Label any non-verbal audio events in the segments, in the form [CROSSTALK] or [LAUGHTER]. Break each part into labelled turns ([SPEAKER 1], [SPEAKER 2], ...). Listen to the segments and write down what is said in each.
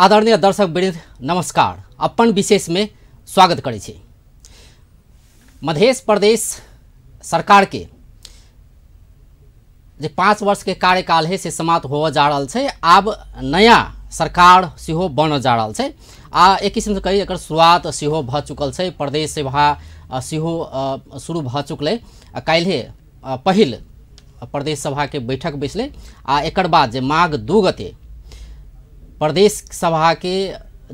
[SPEAKER 1] आदरणीय दर्शक वृद्ध नमस्कार अपन विशेष में स्वागत करे मध्य प्रदेश सरकार के जे पाँच वर्ष के कार्यकाल है से समाप्त हो जा रहा है आब नया सरकार सेहो बन जा रहा है आ एक किस्म से कही एक शुरुआत सेहो भ चुकल है प्रदेश सेवा सेहो शुरू भ चुकल काल्हि पहल प्रदेश सभा के बैठक बैसले आ एक बाद माघ दू गते प्रदेश सभा के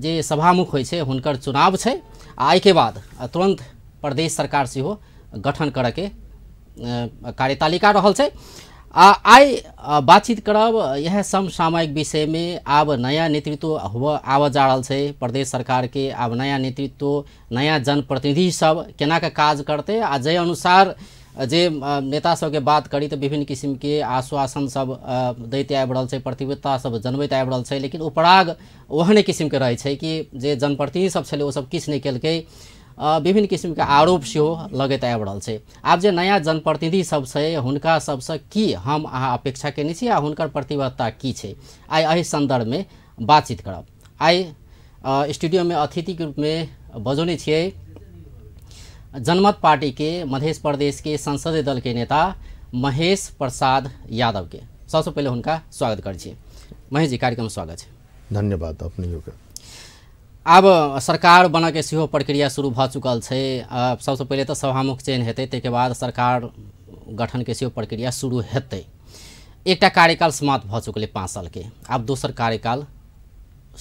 [SPEAKER 1] जे सभामुख होइ छै हुनकर चुनाव छै आ के बाद तुरंत प्रदेश सरकार सेहो गठन के कार्यतालिका रहल छै आ आइ बातचीत करब इएह समसामयिक विषय में आब नया नेतृत्व हो आब जा रहल छै प्रदेश सरकार के आब नया नेतृत्व नया जनप्रतिनिधि सब केना के काज करते आ जे अनुसार जे नेता सबके बात करी तो विभिन्न किसिमके आश्वासन सब दैत आबि रहल प्रतिबद्धता सब जनबैत आबि रहल लेकिन उपराग पराग ओहने किसिमके रहै छै कि जे जनप्रतिनिधि सब छलै ओसभ किछु नहि केलकै विभिन्न किसिमके आरोप सेहो लगैत आबि रहल आब जे नया जनप्रतिनिधि सब छै हुनका सबसँ की हम अहाँ अपेक्षा कयने छी आ हुनकर प्रतिबद्धता की है आइ एहि में बातचीत करब आई स्टूडियो आइ स्टूडियोमे रूप में बजौने छियै जनमत पार्टी के मध्य प्रदेश के संसदीय दल के नेता महेश प्रसाद यादव के सबसे पहले उनका स्वागत करिए महेश जी कार्यक्रम स्वागत
[SPEAKER 2] है धन्यवाद अपने योग्य
[SPEAKER 1] आब सरकार के सेहो प्रक्रिया शुरू भ चुकल है सबसे पहले तो सभामुख चयन हेतै तक बाद सरकार के सेहो प्रक्रिया शुरू हेतु एक कार्यकाल समाप्त चुकल है पाँच साल के अब दोसर कार्यकाल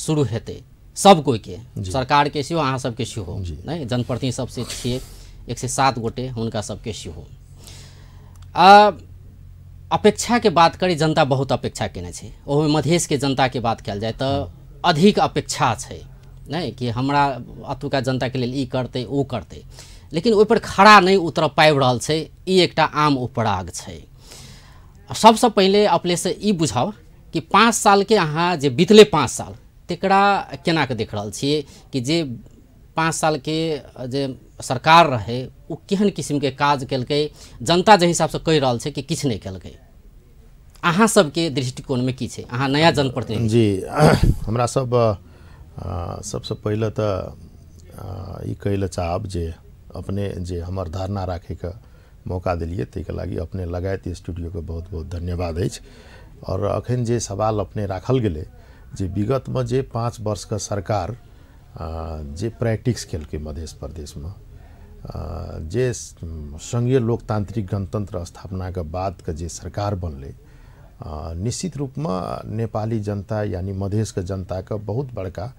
[SPEAKER 1] शुरू हेतु सब सरकार के सेहो अहाँ सबके सेहो जनप्रतिनिधि सबसे छे एक से सात गोटे हुनका सबके सेहो के बात करी जनता बहुत अपेक्षा केने मधेश के जनता के बात कयल जाय तो अधिक अपेक्षा छै नहि कि हमरा अतुका के लेल ई करते ओ करते लेकिन पर खड़ा नहीं उतर पाबि रहल छै ई एकटा आम उपराग छै सबसे पहिले से ई बुझाव कि पाँच के अहाँ जे बीतले पाँच साल केना के देख रहल कि जे पाँच साल के जे सरकार रहे ओ केहन के काज केलकै जनता जे से कह रहा है कि किछु नहीं केलकै अहाँ सबके दृष्टिकोणमे की छै अहाँ नया जनप्रतिनिधि जी
[SPEAKER 2] [CLEARS THROAT] हमरा सब सबसँ पहिले तऽ ई कहै चाहब जे अपने जे हमर धारणा राखैके मौका देलियै ताहिके लागि अपने स्टूडियो के बहुत बहुत धन्यवाद है और अखन जे सवाल अपने राखल गेलै जे विगतमे जे पाँच वर्षके सरकार जे पर्याटिक्स खेलकै मधेस प्रदेशमा जे सङ्घीय लोकतान्त्रिक गणतन्त्र स्थापनाका बादका जे सरकार बनले निश्चित रूपमा नेपाली जनता यानि मधेसका जनताका बहुत बडका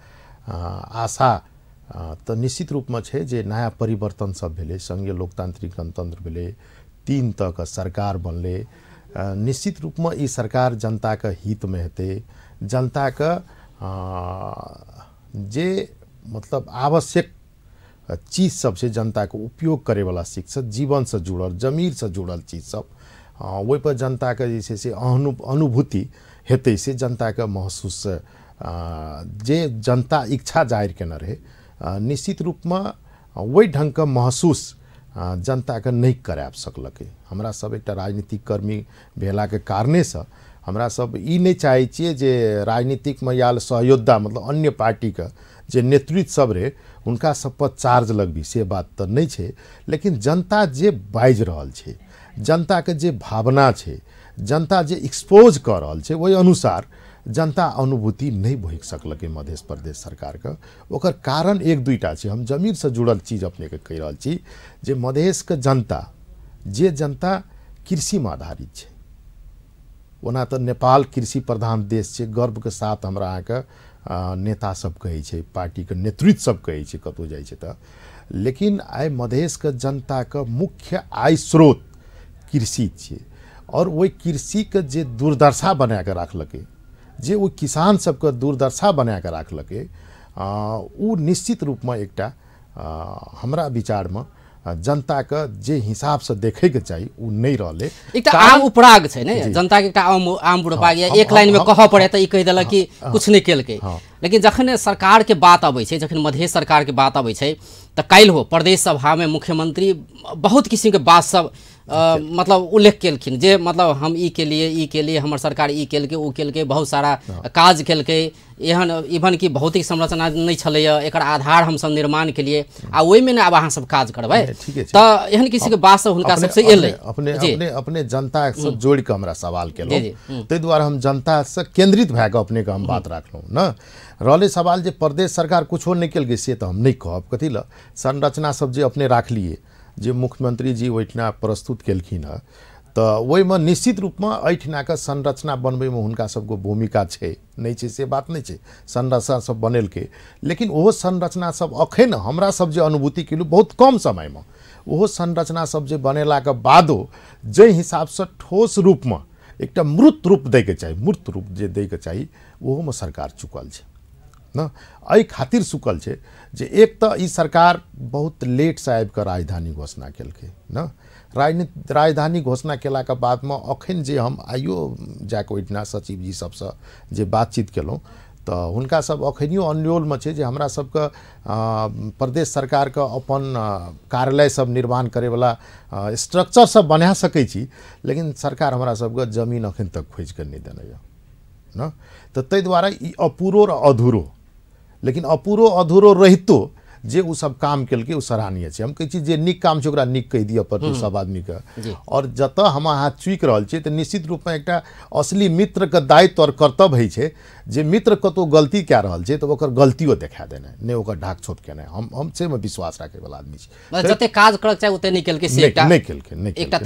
[SPEAKER 2] आशा त निश्चित रूपमा छ जे नयाँ परिवर्तन सब भेले सङ्घीय लोकतान्त्रिक गणतन्त्र भेले तीन तहका सरकार बनले निश्चित रूपमा ई सरकार जनताका हितमा हेतै जनताका जे मतलब आवश्यक चीज़ सबसे जनता को उपयोग करे वाला शिक्षा जीवन से जुड़ल जमीर से जुड़ल चीज सब ओहिपर जनताके जे छै से अनु अनुभूति हेतै से जनताके महसूस जे जनता इच्छा जाहिर केने रहे निश्चित रूपमा ओहि ढङ्गको महसूस जनताको नै सकल सकलकै हमरा सब एकटा राजनीतिक कर्मी भेलाके कारणेसँ हमरा सब ई नै चाहै छियै जे राजनीतिकमे आयल सहयोद्धा मतलब अन्य पार्टीका जे नेतृत्व सब रहे हुनका सबपर चार्ज लगबी से बात तऽ नहि छै लेकिन जनता जे बाजि रहल छै जनताके जे भावना छै जनता जे एक्सपोज कऽ रहल छै ओहि अनुसार जनता अनुभूति नहि सकल सकलकै मध्य प्रदेश सरकारके ओकर कारण एक दुईटा छै हम जमीरसँ जुड़ल चीज अपनेके कहि रहल छी जे मधेशके जनता जे जनता कृषिमे आधारित छै ओना तऽ नेपाल कृषि प्रधान देश छै गर्वके साथ हमरा अहाँके नेता सब कहै छै पार्टीके सब कहै छै कतौ जाइ छै तऽ लेकिन आइ मधेसके जनताके मुख्य आय स्रोत कृषि छियै आओर ओहि कृषिके जे दुर्दशा बनाए कऽ राखलकै जे ओ किसान सबके दुर्दशा बनाए कऽ राखलकै ओ निश्चित रूपमे एकटा हमरा विचारमे जनताको जे हिसाबसँ देखैके चाहिँ ऊ नहि रहलै एकटा आम उपराग छै नै
[SPEAKER 1] जनताके आम आम उपराग या एक लाइनमे कहऽ पड़ै तऽ ई कहि देलक कि किछु नहि केलकै लेकिन जखन सरकारके बात अबै छै जखन सरकार सरकारके बात अबै छै तऽ काल्हि हो प्रदेश सभामे मुख्यमन्त्री बहुत किसिमके सब आ, मतलब उल्लेख केलखिन जे मतलब हम ई के लिए ई के लिए हमर सरकार ई केलकै ओ के बहुत सारा हाँ। काज केलकै एहन इवन कि भौतिक संरचना नहीं छे एक आधार हम सब निर्माण के लिए आ ओहिमे ने आब अहाँसभ काज करब तऽ एहन किसीके बातसभ हुनका सभसँ एलै अपने अपने
[SPEAKER 2] अपने जनतासँ हम्म। जोड़ि कऽ हमरा सवाल केलहुँ हम्म। ते दुआरे हम जनता से केन्द्रित भाग अपने अपनेके हम बात हम्म। राखलहुँ न रहलै सवाल जे प्रदेश सरकार कुछ नहि केलकै से तऽ हम नहीं कहब कथी लए सब जे अपने राखलियै जे मुख्यमन्त्रीजी ओहिठिना प्रस्तुत केलखिन हँ तऽ ओहिमे निश्चित रूपमे एहिठिनाके संरचना बनबैमे हुनका सबके भूमिका छै नहि छै से बात नहि छै संरचना सब बनेलकै लेकिन ओहो संरचना सब अखन हमरा सब जे अनुभूति केलहुँ बहुत कम समयमे ओहो संरचना सब जे बनेलाके बादो जाहि हिसाबसँ ठोस रूपमे एकटा मृत रूप दैके चाही मूर्त रूप जे दैके चाही ओहोमे सरकार चुकल छै न एहि खातिर सुकल छै जे एक तऽ ई सरकार बहुत लेटसँ आबि कऽ राजधानी घोषणा केलकै न राजनीति राजधानी घोषणा केलाके बादमे अखन जे हम आइयो जाकऽ ओहिठिना सचिवजी सभसँ जे बातचीत केलहुँ तऽ हुनकासभ अखनियो अन्योलमे छै जे हमरा सभके प्रदेश सरकारके अपन कार्यालय सब निर्माण स्ट्रक्चर सब बना सकै छी लेकिन सरकार हमरा सभके जमीन अखन तक खोजि कऽ नहि देने यऽ न तऽ ताहि दुआरे ई अपूरो र अधूरो लेकिन अपूरो अधूरो रहितो जे उ सब काम कल के सराहनीय हम कहै जे काम छै निक कह दिए पड़ते सब आदमी आदमीके और जत हम अहाँ चुक रहल छियै तऽ निश्चित में एक असली के दायित्व और कर्तव्य है जो मित्र कतौ गलती कए रहा है तो गलतियो देखा देना नहीं ओकर ढाक छोट केनाइ हम हम विश्वास आदमी मतलब जते
[SPEAKER 1] काज करक चाही ओते नहि केलकै से एकटा नहि केलकै नहि एकटा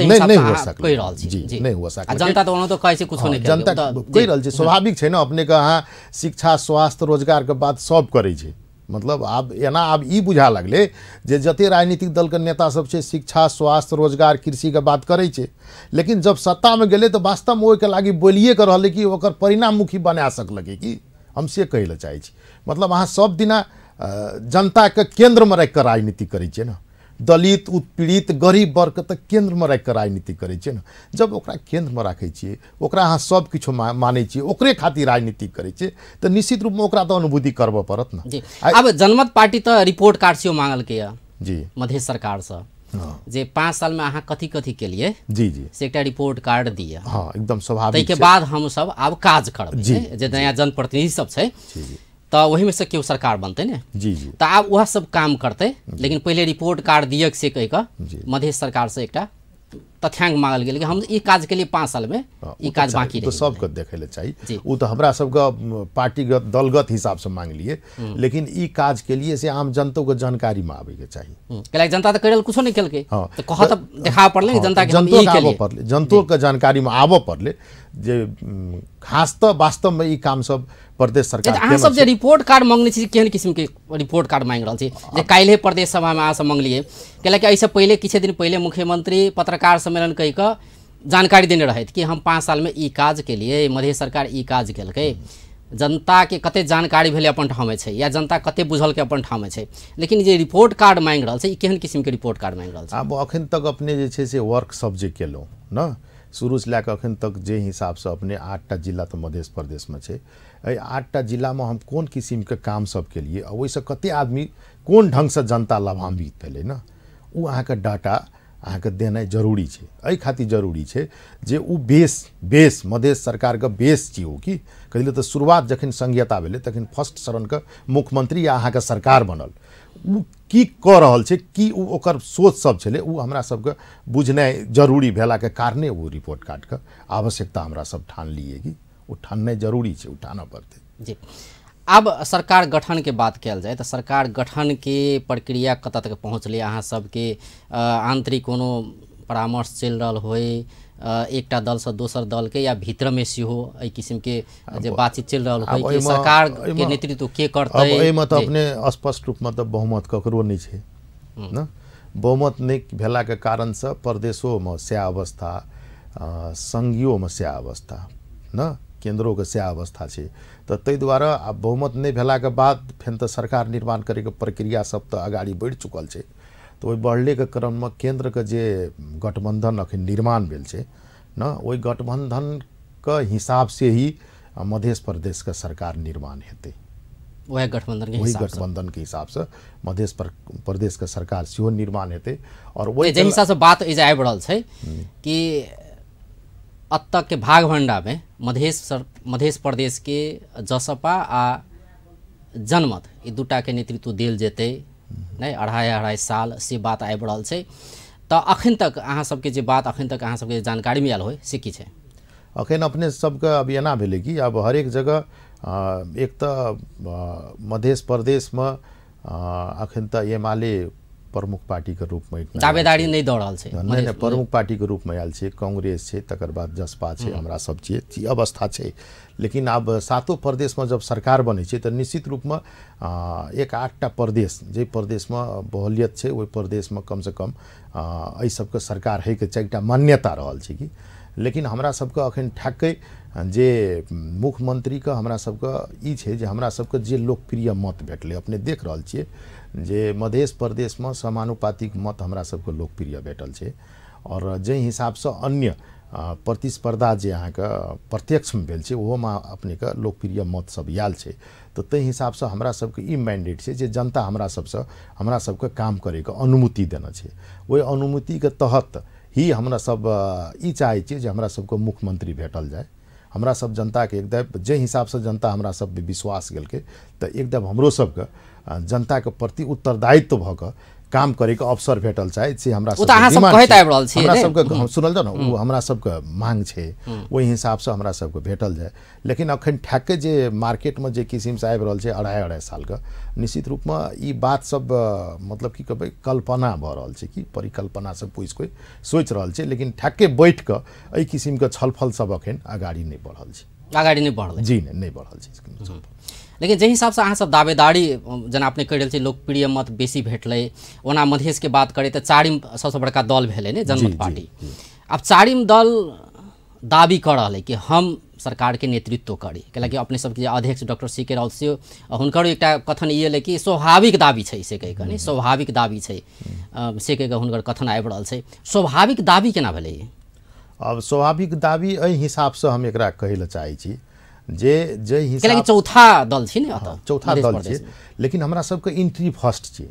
[SPEAKER 2] जी हो जनता तो ओना तऽ हाँ, जनता रहल स्वाभाविक छै ना अपने अहाँ शिक्षा स्वास्थ्य रोजगार के बात सब करे छै मतलब आब एना आब ई बुझा लगलै जे जते राजनीतिक दलके सब छै शिक्षा स्वास्थ्य रोजगार कृषिके बात करै छै लेकिन जब सत्तामे गेलै तऽ वास्तवमे ओहिके लागि बोलिएके रहलै कि ओकर परिणाममुखी बना सकलकै कि हम से कहै लए चाहै मतलब अहाँ सब दिना जनताके केन्द्रमे राखि कऽ राजनीति करै छियै ने दलित उत्पीड़ित गरीब वर्ग तऽ केन्द्रमे राखि कऽ राजनीति करै छियै ने जब ओकरा केन्द्रमे राखै छियै ओकरा अहाँ सब किछो मानै छियै ओकरे खातिर राजनीति करै छियै तऽ निश्चित रूपमे ओकरा तऽ अनुभूति करबऽ पड़त ने आब
[SPEAKER 1] जनमत पार्टी तऽ रिपोर्ट कार्सियो माङ्गलकै यऽ जी सरकार सरकारसँ जे पाँच सालमे अहाँ कथी कथी केलियै जी जी से एकटा रिपोर्ट कार्ड दिए
[SPEAKER 2] हँ एकदम स्वाभाविक ताहिके बाद
[SPEAKER 1] सब आब काज करब जे नया जनप्रतिनिधि सब छै तो वही में से क्यों सरकार बनते ना जी जी तो आप वह सब काम करते लेकिन पहले रिपोर्ट कार्ड दिए से कह के मधेश सरकार से एक तथ्यांक मांगल गेल हम इस काज के लिए पाँच साल में इस काज बाकी तो
[SPEAKER 2] सबको देखे ले चाहिए वो तो, तो, तो हमारा सबके पार्टीगत दलगत हिसाब से मांग लिए हम्म। लेकिन इस काज के लिए से आम जनता को जानकारी में आवे के चाहिए हम्म। कल जनता तो करल कुछ नहीं कल के हाँ। तो कहा तो
[SPEAKER 1] देखा पड़ले हाँ, जनता जनता
[SPEAKER 2] जनता के जानकारी में आवे पड़े जे खास त वास्तवमा ई काम सब प्रदेश सरकार अहाँ सब जे
[SPEAKER 1] रिपोर्ट कार्ड मङ्गने छी केहन किसिमके रिपोर्ट कार्ड माङ्गि रहल छी जे काल्हि प्रदेश सभामा सब मङ्गलियै किएकि एहिसँ पहिले किछु दिन पहिले मुख्यमन्त्री पत्रकार सम्मेलन कहि कऽ जानकारी देने रहथि कि हम पाँच सालमे ई काज केलियै मधे सरकार ई काज केलकै जनताके कतेक जानकारी भेलै अपन ठाउँमे छै या जनता कतेक बुझलकै अपन ठाउँमे छै लेकिन जे रिपोर्ट कार्ड माङ्गि रहल छै ई केहन किसिमके रिपोर्ट कार्ड माङ्गि रहल
[SPEAKER 2] छै आब अखन तक अपने जे छै से सब जे केलहुँ ने सुरुज लए कऽ अखन तक जे हिसाबसँ अपने आठटा जिला तऽ मध्य प्रदेशमे छै एहि आठटा जिलामे हम कोन किसिमके कामसभ केलियै आ ओहिसँ कतेक आदमी कोन ढङ्गसँ जनता लाभान्वित भेलै ने ओ अहाँके डाटा આ देनाइ जरुरी छै એ खातिर जरूरी छै जे उ बेस बेस मधेश सरकारके बेस ओ कि कहले तऽ शुरुआत जखन संघीयता भेलै तखन फर्स्ट शरणके मुख्यमन्त्री या अहाँके सरकार बनल ओ की कऽ रहल छै की ओ ओकर सोच सब छलै ओ हमरा सबके बुझनाइ जरूरी भेलाके कारणे ओ रिपोर्ट कार्डके आवश्यकता हमरा सब ठानलियै कि ओ ठाननाइ जरूरी छै ओ ठानऽ पड़तै जी
[SPEAKER 1] आब सरकार गठनके बात कयल जाय तऽ सरकार गठनके प्रक्रिया कत तक पहुँचलै अहाँ के आन्तरिक कोनो परामर्श चलि रहल होय एकटा दलसँ दोसर दलके या भीतरमे सेहो एहि किसिमके जे बातचीत चलि रहल होय कि के नेतृत्व के करतै एहिमे तऽ
[SPEAKER 2] अपने स्पष्ट रूपमे तऽ बहुमत ककरो नहि छै ने बहुमत नहि भेलाके कारणसँ प्रदेशोमे सएह अवस्था सङ्घीयोमे सएह अवस्था ने केन्द्रोके सएह अवस्था छै तऽ ताहि दुआरे बहुमत नै भेलाके बाद फेर तऽ सरकार निर्माण करैके प्रक्रिया सब तऽ अगाड़ी बढ़ि चुकल छ तऽ ओहि बढ़लेके क्रममे केन्द्रके जे गठबन्धन अखन निर्माण भेल छै ने ओहि गठबन्धनके हिसाबसँ ही मध्य प्रदेशके सरकार निर्माण हेतै
[SPEAKER 1] वएह गठबन्धनके वही गठबन्धनके
[SPEAKER 2] हिसाबसँ मध्य प्रदेशके सरकार सेहो निर्माण हेतै आओर ओहि हिसाबसँ
[SPEAKER 1] बात एहिजे आबि रहल छै कि भंडा भागभण्डामे मधेश सर मधेश प्रदेशके जसपा आ जनमत ई के नेतृत्व देल जेतै नै अढ़ाइ अढ़ाइ साल से बात आबि रहल छै तऽ अखन तक अहाँ सबके जे बात अखन तक अहाँ सबके जानकारीमे आयल होइ से की छै
[SPEAKER 2] अखन अपने सबके अब एना भेलै कि हर हरेक जगह एक तऽ मधेश प्रदेशमे अखन तऽ एम आल प्रमुख पार्टीको रूपमा दावेदारी नै
[SPEAKER 1] दौड़ल छै नहि प्रमुख
[SPEAKER 2] पार्टीको रूपमा आयल छै कांग्रेस छै तकर बाद जसपा छै हमरा सब छ ई अवस्था छै लेकिन अब सातो प्रदेशमा जब सरकार बनै छै त निश्चित रूपमा एक आठटा प्रदेश जे प्रदेशमा बहुलियत छै ओहि प्रदेशमा कमसे कम एहि सबके सरकार होइके एकटा मान्यता रहल छै कि लेकिन हमरा सबके अखन ठ्याक्कै जे मुख्यमन्त्रीके हमरा सबके ई छै जे हमरा सबके जे लोकप्रिय मत भेटलै अपने देख रहल छियै जे मधेस प्रदेशमे समानुपातिक मत हमरा सबको लोकप्रिय भेटल छै आओर हिसाब हिसाबसँ अन्य प्रतिस्पर्धा जे अहाँके प्रत्यक्षमे भेल छै ओहोमे अपनेके लोकप्रिय मत सब आयल छै तऽ ताहि हिसाबसँ हमरा सभके ई मैंडेट छै जे जनता हमरा सभसँ हमरा सबके काम करैके अनुमति देने छै ओहि अनुमतिके तहत ही हमरा सब ई चाहै छियै जे हमरा सभके मुख्यमंत्री भेटल जाय हमरा सब जनता के एकदम जे हिसाब से जनता हमरा सब विश्वास गल के एकदम हमरो सब के जनता के प्रति उत्तरदायित्व भ काम गरेको अवसर भेटल चाहे चाहिँ हमरा सब हमरा हम सुनल जाउ न ओ हमरा सबके मांग छै ओहि हिसाबसँ हमरा सबके भेटल जाय लेकिन अखन ठ्याक्कै जे मार्केटमा जे किसिमसँ आबि रहल छै अढ़ाइ अढ़ाइ सालको निश्चित रूपमा ई बात सब मतलब की कहबै कल्पना भऽ रहल छै कि परिकल्पना सब पुछि कोइ सोच रहल छै लेकिन ठ्याक्कै बैठि कऽ एहि किसिमके छलफल सब अखन अगाडि नहि बढ़ल छै अगाडि नै बढल जी नै बढल छै
[SPEAKER 1] लेकिन जाहि हिसाबसँ अहाँसभ दावेदारी जेना अपने कहि रहल छी लोकप्रिय मत बेसी भेटलै ओना मधेशके बात करी तऽ चारिम सभसँ बड़का दल भेलै ने जनमत पार्टी आब चारिम दल दावी कऽ रहल अइ कि हम सरकारके नेतृत्व करी कैलाकि अपने सबके जे अध्यक्ष डॉक्टर सी के राउत सेहो हुनकर एकटा कथन ई एलै कि स्वाभाविक दाबी छै से कहिके नहि स्वाभाविक दाबी छै से कहिके हुनकर कथन आबि रहल छै स्वाभाविक दाबी केना भेलै
[SPEAKER 2] आब स्वाभाविक दाबी एहि हिसाबसँ हम एकरा कहै चाहै छी जे जे हिसाब चौथा दल छी हाँ, चौथा दल छे लेकिन हमरा सबके इंट्री फर्स्ट छे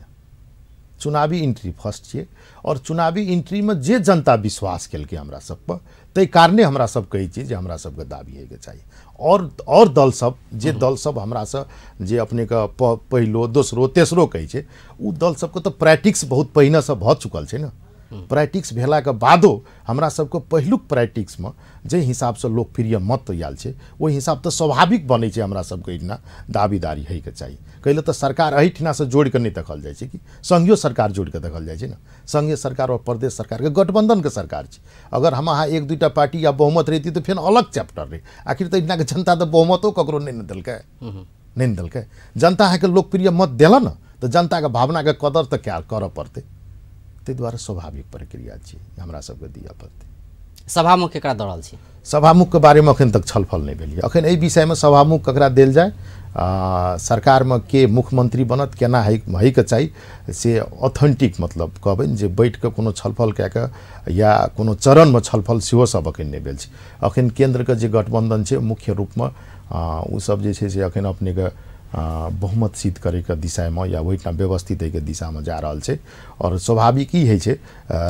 [SPEAKER 2] चुनावी इंट्री फर्स्ट छे और चुनावी में जे जनता विश्वास कलक हमरा सब पर ते कारणे हमरा सब कहै छियै जे हमरा सबके दाबी होइके चाहिए और और दल सब जे हम्म। दल सब हमरासँ जे अपनेके पहलो दोसरो तेसरो कहै दल सबके तो प्रैक्टिस बहुत से भ चुकल छै ना प्रैक्टिस भेलाके बादो हमरा सबको पहिलुक प्रैक्टिसमे जे हिसाबसँ लोकप्रिय मत आयल छै ओहि हिसाब त स्वाभाविक बनै छै हमरा सबके एहिठिना दाबीदारी होइके चाही कहिले त सरकार एहिठिनासँ जोड़िकऽ नहि देखल जाइ छै कि सङ्घीय सरकार जोड़िकऽ देखल जाइ छै न सङ्घीय सरकार आओर प्रदेश सरकारके गठबन्धनके सरकार छै अगर हम अहाँ एक दुईटा पार्टी या बहुमत रहिती तऽ फेर अलग चैप्टर रहै आखिर तऽ एहिठिनाके जनता त बहुमतो ककरो नहि ने देलकै
[SPEAKER 3] नहि
[SPEAKER 2] ने देलकै जनता अहाँके लोकप्रिय मत देलऽ जनता तऽ जनताके भावनाके कदर तऽ क्या करऽ पड़तै ताहि दुआरे स्वाभाविक प्रक्रिया छै हमरा सबके दिअ पड़तै सभामुख ककरा दऽ रहल छी सभामुखके बारेमे अखन तक छलफल नहि भेल अखन एखन एहि विषयमे सभामुख ककरा देल जाय आ, सरकारमे के मुख्यमन्त्री बनत केना हइ होइके चाही से ऑथेन्टिक मतलब कहबनि जे बैठ कऽ कोनो छलफल कए कऽ या कोनो चरणमे छलफल सेहो सब अखन नहि भेल छै अखन केन्द्रके जे गठबन्धन छै मुख्य रूपमे सब जे छै से अखन अपनेके बहुमत सिद्ध गरेको दिशामा या वेटना व्यवस्थित दिशामा जा रहल छै आओर स्वाभाविक ई होइ छै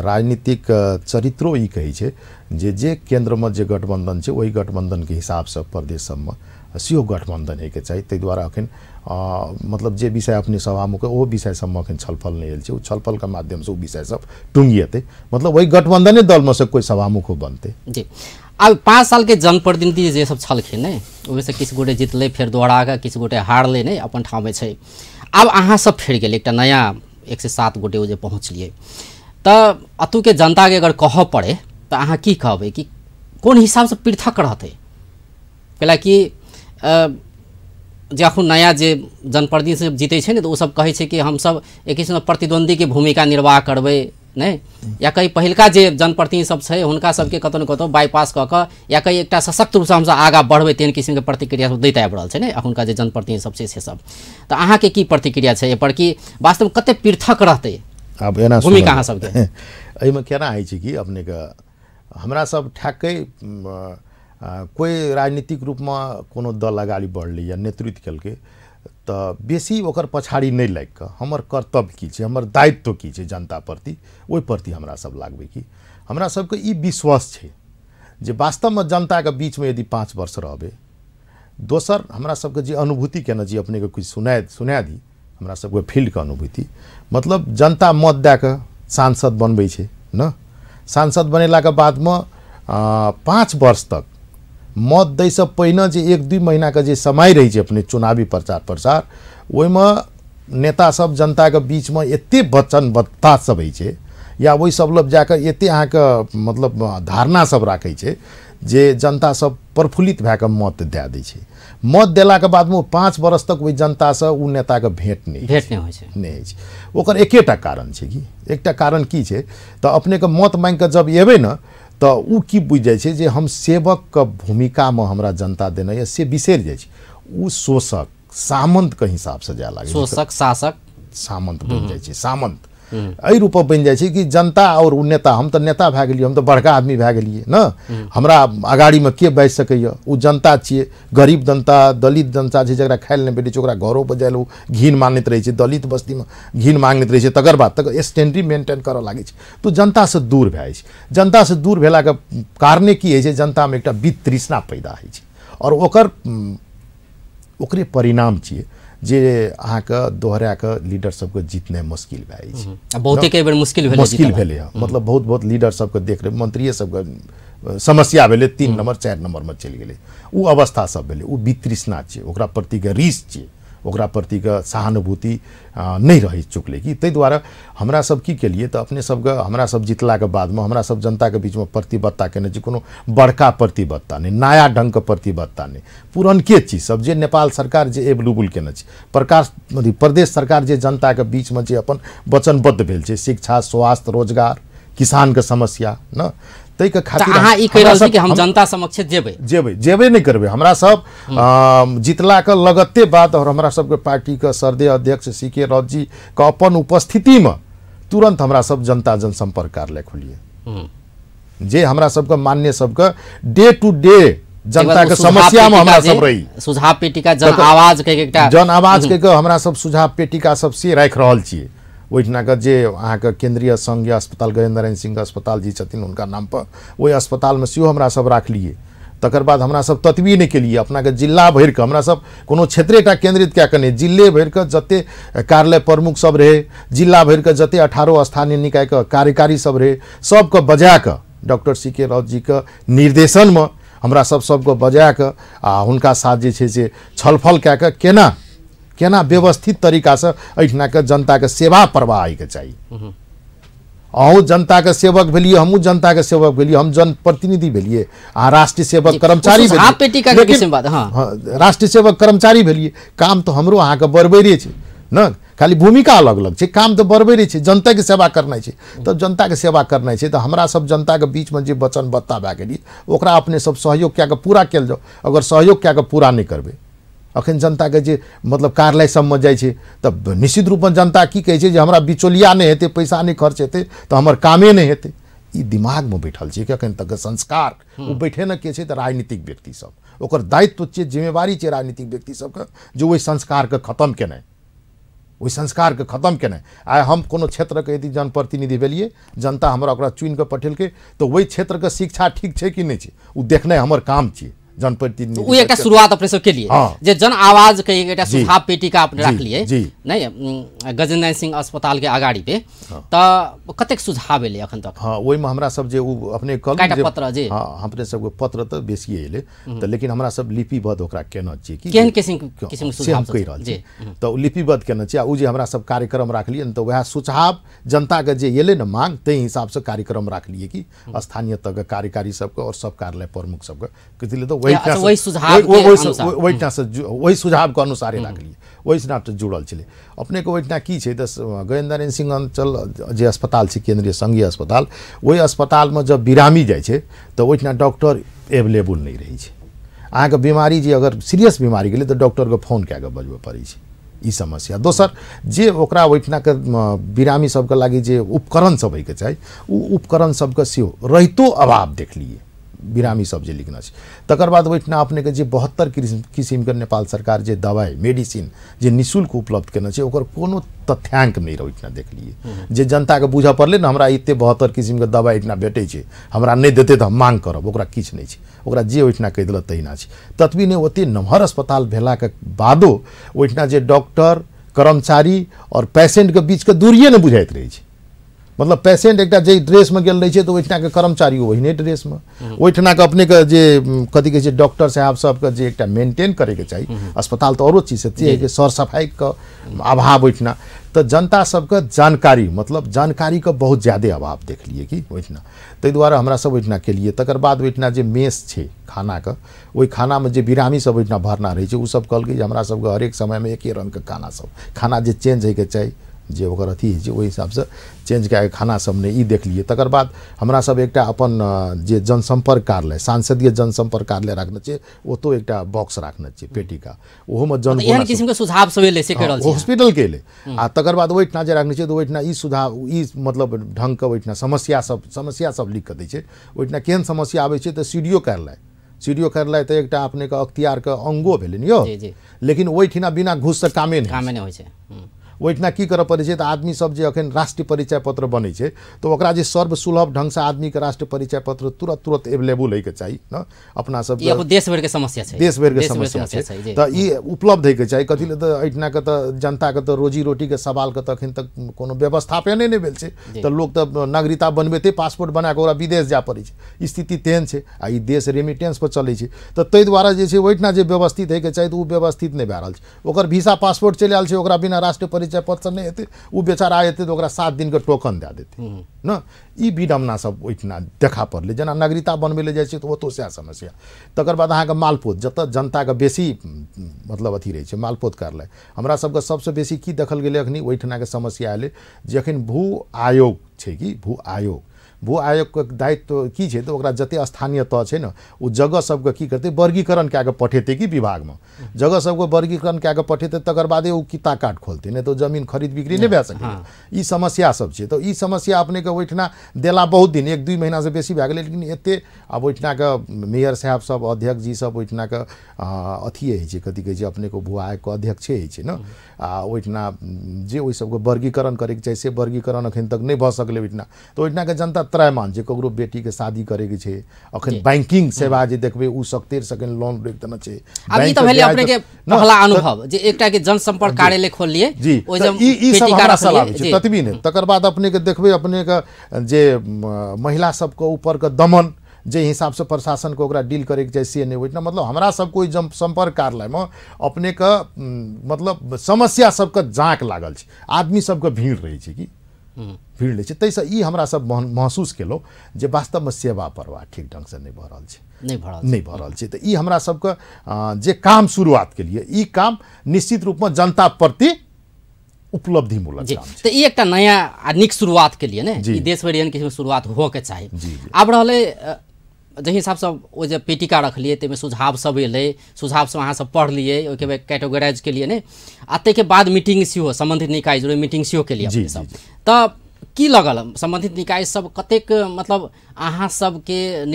[SPEAKER 2] राजनीतिक चरित्रो यी कहै छै जे जे केन्द्रमा जे गठबन्धन छै ओहि गठबन्धनके हिसाबसँ प्रदेशसम्म सेहो गठबन्धन होइके चाहिँ ताहि दुआरे अखन मतलब जे विषय अपने सभामुख ओ विषय अखन छलफल नहि भेल छै ओ छलफलके माध्यमसँ ओ विषय सब टुङ्गिएतै मतलब ओहि गठबन्धने दलमे सँ कोइ सभामुखो बनतै जी
[SPEAKER 1] अब पाँच साल के जनप्रतिनिधि जे सब छलखिन ने से किछु गोटे जीतल फिर दोहरा के किछु गोटे हारलै ने अपन ठाव ठाममे अब आब सब फिर गेल एक नया एक से सात गोटे वजह पहुँचलिए पहुँचलियै के जनता के अगर कह पड़े तो अहाँ की कहब कि हिसाब से पृथक रहते कैलाकि जे अखन नया जे जनप्रतिनिधि जीत है छै ने तऽ ओसभ कहै छै कि एक प्रतिद्वंदी के भूमिका निर्वाह करबे नै या पहिलका जे जनप्रतिनिधि सब छै हुनका सबके कतौ ने कतौ बाइपास कऽ कऽ या एकटा सशक्त रूपसँ हमसब आगाँ बढ़बै तेहन किसिमके प्रतिक्रिया सब दैत आबि रहल छै ने अखुनका जे जनप्रतिनिधि सब छै से सब तऽ अहाँके की प्रतिक्रिया छै एहिपर
[SPEAKER 2] कि वास्तवमे कतेक पृथक रहतै आब एना भूमिका अहाँ सबके [LAUGHS] एहिमे केना होइ छै कि अपनेके हमरा सब ठ्याक्कै कोइ राजनीतिक रूपमा कोनो दल अगाडि बढलै या नेतृत्व केलकै तऽ बेसी ओकर पछाड़ी नहि लागि कऽ हमर कर्तव्य की छै हमर दायित्व की छै जनता प्रति ओहि प्रति हमरासभ लागबै कि हमरा सभके ई विश्वास छै जे वास्तवमे जनताके बीचमे यदि पाँच वर्ष रहबै दोसर हमरा सभके जे अनुभूति केने जे अपनेके किछु सुनाय सुना दी हमरा सभके फील्डके अनुभूति मतलब जनता मत दए कऽ सांसद बनबै छै ने सांसद बनेलाके बादमे पाँच वर्ष तक मत दैसँ पहिने जे एक दुइ महिनाके जे समय रहै अपने चुनावी प्रचार प्रसार नेता ओहिमे नेतासभ जनताके यति एतेक वचनबद्धतासभ होइ छै या ओहिसभ लग जा कऽ एतेक अहाँके मतलब धारणा सब राखै छै जे जनतासभ प्रफुल्लित भए कऽ मत दए दै छै मत देलाके बादमे ओ पाँच वर्ष तक ओहि जनतासँ ओ नेताके भेट नहि भेट नहि होइ छै नहि होइ छै ओकर एकेटा कारण छै कि एकटा कारण की छै तऽ अपनेके मत माङ्गिकऽ जब एबै ने तऽ ओ की बुझि जाइ छै जे हम सेवकके भूमिकामे हमरा जनता देने यए से बिसरि जाइ छै ओ शोषक सामन्तके हिसाबसँ जाए लागै शोषक शासक सामन्त बनि जाइ छै सामन्त एहि रूप बनि जाइ छै कि जनता आओर ओ नेता हम तऽ नेता भए गेलियै हम तऽ बड़का आदमी भए गेलियै ने हमरा अगाड़ीमे के बाजि सकैए ओ जनता छियै गरीब जनता दलित जनता छै जकरा खाइ लए नहि भेटै छै ओकरा घरो जाय लए ओ घिन मानैत रहै छै दलित बस्तीमे घिन माङ्गैत रहै छै तकर बाद तकर स्टैंडरी मेंटेन करऽ लागै छै तऽ जनतासँ दूर भए जाइ छै जनतासँ दूर भेलाके कारणे की होइ छै जनतामे एकटा वितृष्णा पैदा होइ छै आओर ओकर ओकरे परिणाम छियै जे अहाँके दोहराके लीडर सबके जितनाइ मुश्किल भए जाइ बहुते कई बेर मुश्किल भेलै मुश्किल भेलै हँ मतलब बहुत बहुत लीडर सबके देख रहै मन्त्रिये सबके समस्या भेलै तीन नम्बर चारि नम्बरमे चलि गेलै ओ अवस्था सब भेलै ओ वितृष्णा छै ओकरा प्रतिके रीस छै ओकराप्रतिको सहानुभूति नै रहे चुकले कि त्यही दुआरे हमरा सब के लिए त अपने सबके हमरा सब जितलाको बादमा हमरा सब जनताको बिचमा प्रतिबद्धता केने जे कोनो बड़का प्रतिबद्धता नै नयाँ ढङ्गको प्रतिबद्धता नै पुरनके चीज सब जे नेपाल सरकार जे एबलुबुल केने छ प्रकाश प्रदेश सरकार जे जनताको बिचमा जे अपन वचनबद्ध भेल छ शिक्षा स्वास्थ्य रोजगार किसानको समस्या न ताहिके खातिर अहाँ ई कहि रहल छी कि हम
[SPEAKER 1] जनता समक्ष जेबै
[SPEAKER 2] जेबै जेबै नहि करबै हमरा सब जितलाके लगते बाद आओर हमरा सबके पार्टीके सरदे अध्यक्ष सी के रौदजीके अपन उपस्थितिमे तुरन्त हमरा सब जनता जनसम्पर्क कार्यालय
[SPEAKER 3] खोलियै
[SPEAKER 2] जे हमरा सबके मान्य सबके डे टू डे जनताके समस्यामे हमरा सब रही
[SPEAKER 1] सुझाव पेटिका जन आवाज जन आवाज के
[SPEAKER 2] हमरा सब सुझाव पेटिका सब से राखि रहल छियै ओहिठिनाके जे अहाँके केन्द्रीय सङ्घीय अस्पताल गजेन्द्र नारायण सिंह अस्पताल जी छथिन हुनका नामपर ओहि अस्पतालमे सेहो हमरासभ राखलिए तकर बाद हमरासभ ततबी नहि केलियै अपनाके जिला भरिके हमरासभ कोनो क्षेत्रेटा केन्द्रित कए कऽ नहि जिले भरिके जतेक कार्यालय प्रमुखसभ रहै जिला भरिके जतेक अठारह स्थानीय निकायके कार्यकारीसभ रहै सभके बजाकऽ डॉक्टर सी के राउत जीके निर्देशनमे हमरासभ सभके बजाकऽ आ हुनका साथ जे छै से छलफल कए कऽ केना केना व्यवस्थित से के जनता के सेवा प्रवाह के चाहिए हम्म। अहू जनता के सेवक भेलियै जनता के सेवक भेलियै हम जनप्रतिनिधि भेलियै अहाँ राष्ट्रीय सेवक कर्मचारी हाँ। हाँ, राष्ट्रीय सेवक कर्मचारी भेलियै काम तो हमरो अहाँके बरबैरे छै न खाली भूमिका अलग अलग है काम तो बरबैरे जनता के सेवा करनाइ तो जनता के सेवा करना छै तो हमरा सब बीच में जे वचनबद्धता भए गेलियै ओकरा अपने सब सहयोग क्या के पूरा कयल जाओ अगर सहयोग क्या के पूरा नहीं करबे अखन जनता के मतलब कार्यालय सब में छै तऽ निश्चित में जनता की कहे छै बिचौलिया नहीं हेतु पैसा नहीं खर्च हेतै तो हमर कामे नहि हेतै ई में बैठल छै कि अखन तक संस्कार हम्म। बैठे न के राजनीतिक व्यक्ति सब ओकर दायित्व छे जिम्मेवारी छै राजनीतिक व्यक्ति सबके जे के संस्कारके खतम केनाइ ओहि संस्कारके के केनाइ आए हम कोनो के यदि जनप्रतिनिधि भेलियै जनता हमारा ओकरा चुनि तो वही क्षेत्र के शिक्षा ठीक है कि नहीं है वो देखना हमार काम छे जनप्रतिनिधि
[SPEAKER 1] हाँ। जन आवाज के सुझाव अपने गजेन्द्र सिंह अस्पताल के अगाड़ी पे हाँ।
[SPEAKER 2] कतेक सुझाव अखन तक हाँ, में अपने पत्र जे हां के पत्र बेसी हम्म। लेकिन सब लिपिबद्ध केना कह लिपिबद्ध कार्यक्रम रख लिये सुझाव जनता के न मांग तै हिसाब से कार्यक्रम राख लिए कि हम्म। स्थानीय तक कार्यकारी और सब कार्यालय प्रमुख सबके वही सुझाव वही सुझावके अनुसार हिनका लिए ओहि स्नापसँ जुड़ल छलै अपनेके ओहिठाम की छै तऽ गोविन्दन सिंह अञ्चल जे अस्पताल छै केन्द्रीय सङ्घीय अस्पताल ओहि अस्पतालमे जब बिरामी जाइ छै तऽ ओहिठाम डॉक्टर एवलेबुल नहि रहै छै अहाँके बीमारी जे अगर सीरियस बीमारी गेलै तऽ डॉक्टरके फोन कए कऽ बजबय पड़ै छै ई समस्या दोसर जे ओकरा ओहिठिनाके बिरामी सबके लागि जे उपकरण सब होइके चाही ओ उपकरण सभके सेहो रहितो अभाव देखलियै बिरामी सब जे है तकर बाद वहीठना अपने के बहत्तर किसिम के नेपाल सरकार जे दवाई मेडिसिन जे निःशुल्क उपलब्ध केने से ओकर कोनो तथ्यांक नहीं रहे देख लिए हम्म। जे जनता के बूझ पड़े ना हमरा एते बहत्तर किसिम के दवाई इतना भेटे छै हमरा नहीं देते तो हम मांग करब ओकरा किछ नहीं छे ओकरा जे ओहिठना कह दिलत तहिना छे ततबी ने ओते नमहर अस्पताल भेला के बादो ओहिठना जे डॉक्टर कर्मचारी और पेशेंट के बीच के दूरिए ने बुझाइत रहे छे मतलब पेशेंट एक जे ड्रेसमे गेल रहै छै तऽ ओहिठिनाके कर्मचारी ओहिने ड्रेसमे ओहिठिनाके अपने के कथी कहै छै डॉक्टर साहब सभके जे एकटा मेंटेन करैके चाही अस्पताल तो औरो चीज से कि सर के अभाव ओहिठिना तऽ जनता सभके जानकारी मतलब जानकारीके बहुत ज़्यादा अभाव देखलियै कि ओहिठिना ताहि दुआरे हमरासभ ओहिठिना केलियै तकर बाद ओहिठिना जे मेस छै खानाके ओहि खानामे जे बिरामीसभ ओहिठिना भरना रहै छै ओसभ कहलकै जे हमरासभके हरेक समयमे एके रङ्गके खानासभ खाना जे चेंज होइके चाही जे अथी होइ छै ओहि चेंज कए खाना सब ने ई देखलियै तकर बाद हमरा सब एकटा अपन जे जनसम्पर्क कार्यालय सांसदीय जनसम्पर्क कार्यालय राखने छियै ओतौ एकटा बॉक्स राखने छियै पेटिका में जन मतलब
[SPEAKER 1] सुझाव सब एलै से हॉस्पिटलके
[SPEAKER 2] एलै हम्म। आ तकर बाद ओहिठिना जे राखने छियै तऽ ओहिठिना ई सुझाव ई मतलब ढङ्गके ओहिठिना समस्या सब समस्या सब लिख कऽ दै छै ओहिठिना केहन समस्या आबै छै तऽ सीडियो कार्यालय सीडियो करलै तऽ एकटा अपनेके अख्तियारके अङ्गो भेलै यौ लेकिन ओहिठिना बिना घूससँ कामे नहि कामे नहि होइ छै हम्म। ओहिठिना की करे पड़े तो आदमी सब जे राष्ट्रीय परिचय पत्र बनै तो तऽ ओकरा जे सर्वसुलभ ढङ्गसँ राष्ट्रीय परिचय पत्र तुरंत तुरंत एवेलेबल होइके चाहिए ना अपना सब देश के समस्या देशभर देश समस्या है तऽ ई उपलब्ध होइके चाहिए कथी लए तऽ एहिठिनाके जनता के तऽ रोटी के सवाल के अखन तक कोनो व्यवस्थापने नहीं भेल छै तऽ लोक तऽ नागरिकता बनबेतै पासपोर्ट बना के विदेश जा पड़े स्थिति तेहन है आ देश रेमिटेन्सपर पर छै तो ते द्वारा जे छै व्यवस्थित होके चाहिए तो व्यवस्थित नहीं भए रहल वीसा पासपोर्ट चलि आयल बिना राष्ट्रीय परिचय परिचय पत्र नहीं होते वो बेचारा आए थे ओकरा सात दिनको टोकन दे देते न ई विडम्ना सब ओहिठिना देखा पर्ले जेना नागरिकता बनबै लए जाइ छै तऽ ओतो सएह समस्या तकर बाद अहाँके मालपोत जतऽ जनताके बेसी मतलब अथी रहै छै मालपोत करलै हमरा सबके सबसँ बेसी की देखल गेलै एखन ओहिठिनाके समस्या एलै जे एखन भू आयोग छै कि भू आयोग भू आयोगको दायित्व के छ त ओकरा जति स्थानीय तह छै ने ओ जगह सबको के गर्थे वर्गीकरण कए कऽ पठेतै कि विभागमा जगह सबको वर्गीकरण कए कऽ पठेतै तकर बादे ओ किता काट खोल्थे नहि त जमिन जमीन खरीद बिक्री नै भए सकैए ई समस्या सब छै त ई समस्या अपनेके ओहिठिना देला बहुत दिन एक दुइ महीनासँ बेसी भए गेलै लेकिन यते अब ओहिठिनाके मेयर साहब सब अध्यक्ष जी सब ओहिठिनाके अथी होइ छै कति कहै छै अपनेको भू आयोगको अध्यक्षे होइ छै ने आ ओहिठिना जे ओहि सबको वर्गीकरण करैके चाही से वर्गीकरण एखन तक नहि भऽ सकलै ओहिठिना तऽ ओहिठिनाके जनता खतरा में जे ककरो बेटी के शादी करे के छे अखन बैंकिंग सेवा जे देखबे उ सकतेर सकेन लोन रोक देना छे अब त भेले अपने के पहला अनुभव जे
[SPEAKER 1] एकटा के जनसंपर्क कार्यालय खोललिए ओइ जब ई सब हमरा छै ततबी
[SPEAKER 2] ने तकर बाद अपने के देखबे अपने के जे महिला सब को ऊपर के दमन जे हिसाब से प्रशासन को ओकरा डील करे के चाहे से मतलब हमरा सब कोई संपर्क कार्यालय में अपने के मतलब समस्या सबके जाँक लागल छै आदमी सबके भीड़ रहै छै कि भीड़ चाहिँ छै ताहिसँ ई सब महसूस केलहुँ जे वास्तवमे सेवा परवाह ठीक ढङ्गसँ नहि भऽ रहल छै नहि भऽ रहल रहल छै तऽ ई हमरा सबके जे काम शुरुआत केलियै ई काम निश्चित रूपमे जनता प्रति उपलब्धिमूलक काम
[SPEAKER 1] तऽ ई एकटा नया आ नीक शुरुआत केलियै ने ई देशभरि एहन किसिमके शुरुआत होके चाही आब रहलै जही हिसाबसँ ओ जे पेटिका रखलियै ताहिमे सुझाव सब एलै सुझावसभ अहाँसभ पढ़लियै ओहिके बाद कैटेगराइज केलियै ने आ ताहिके बाद मीटिंग सेहो सम्बन्धित निकाय जुड़ै मीटिंग सेहो केलियै तऽ की लगल सम्बन्धित निकाय सब कतेक मतलब अहाँ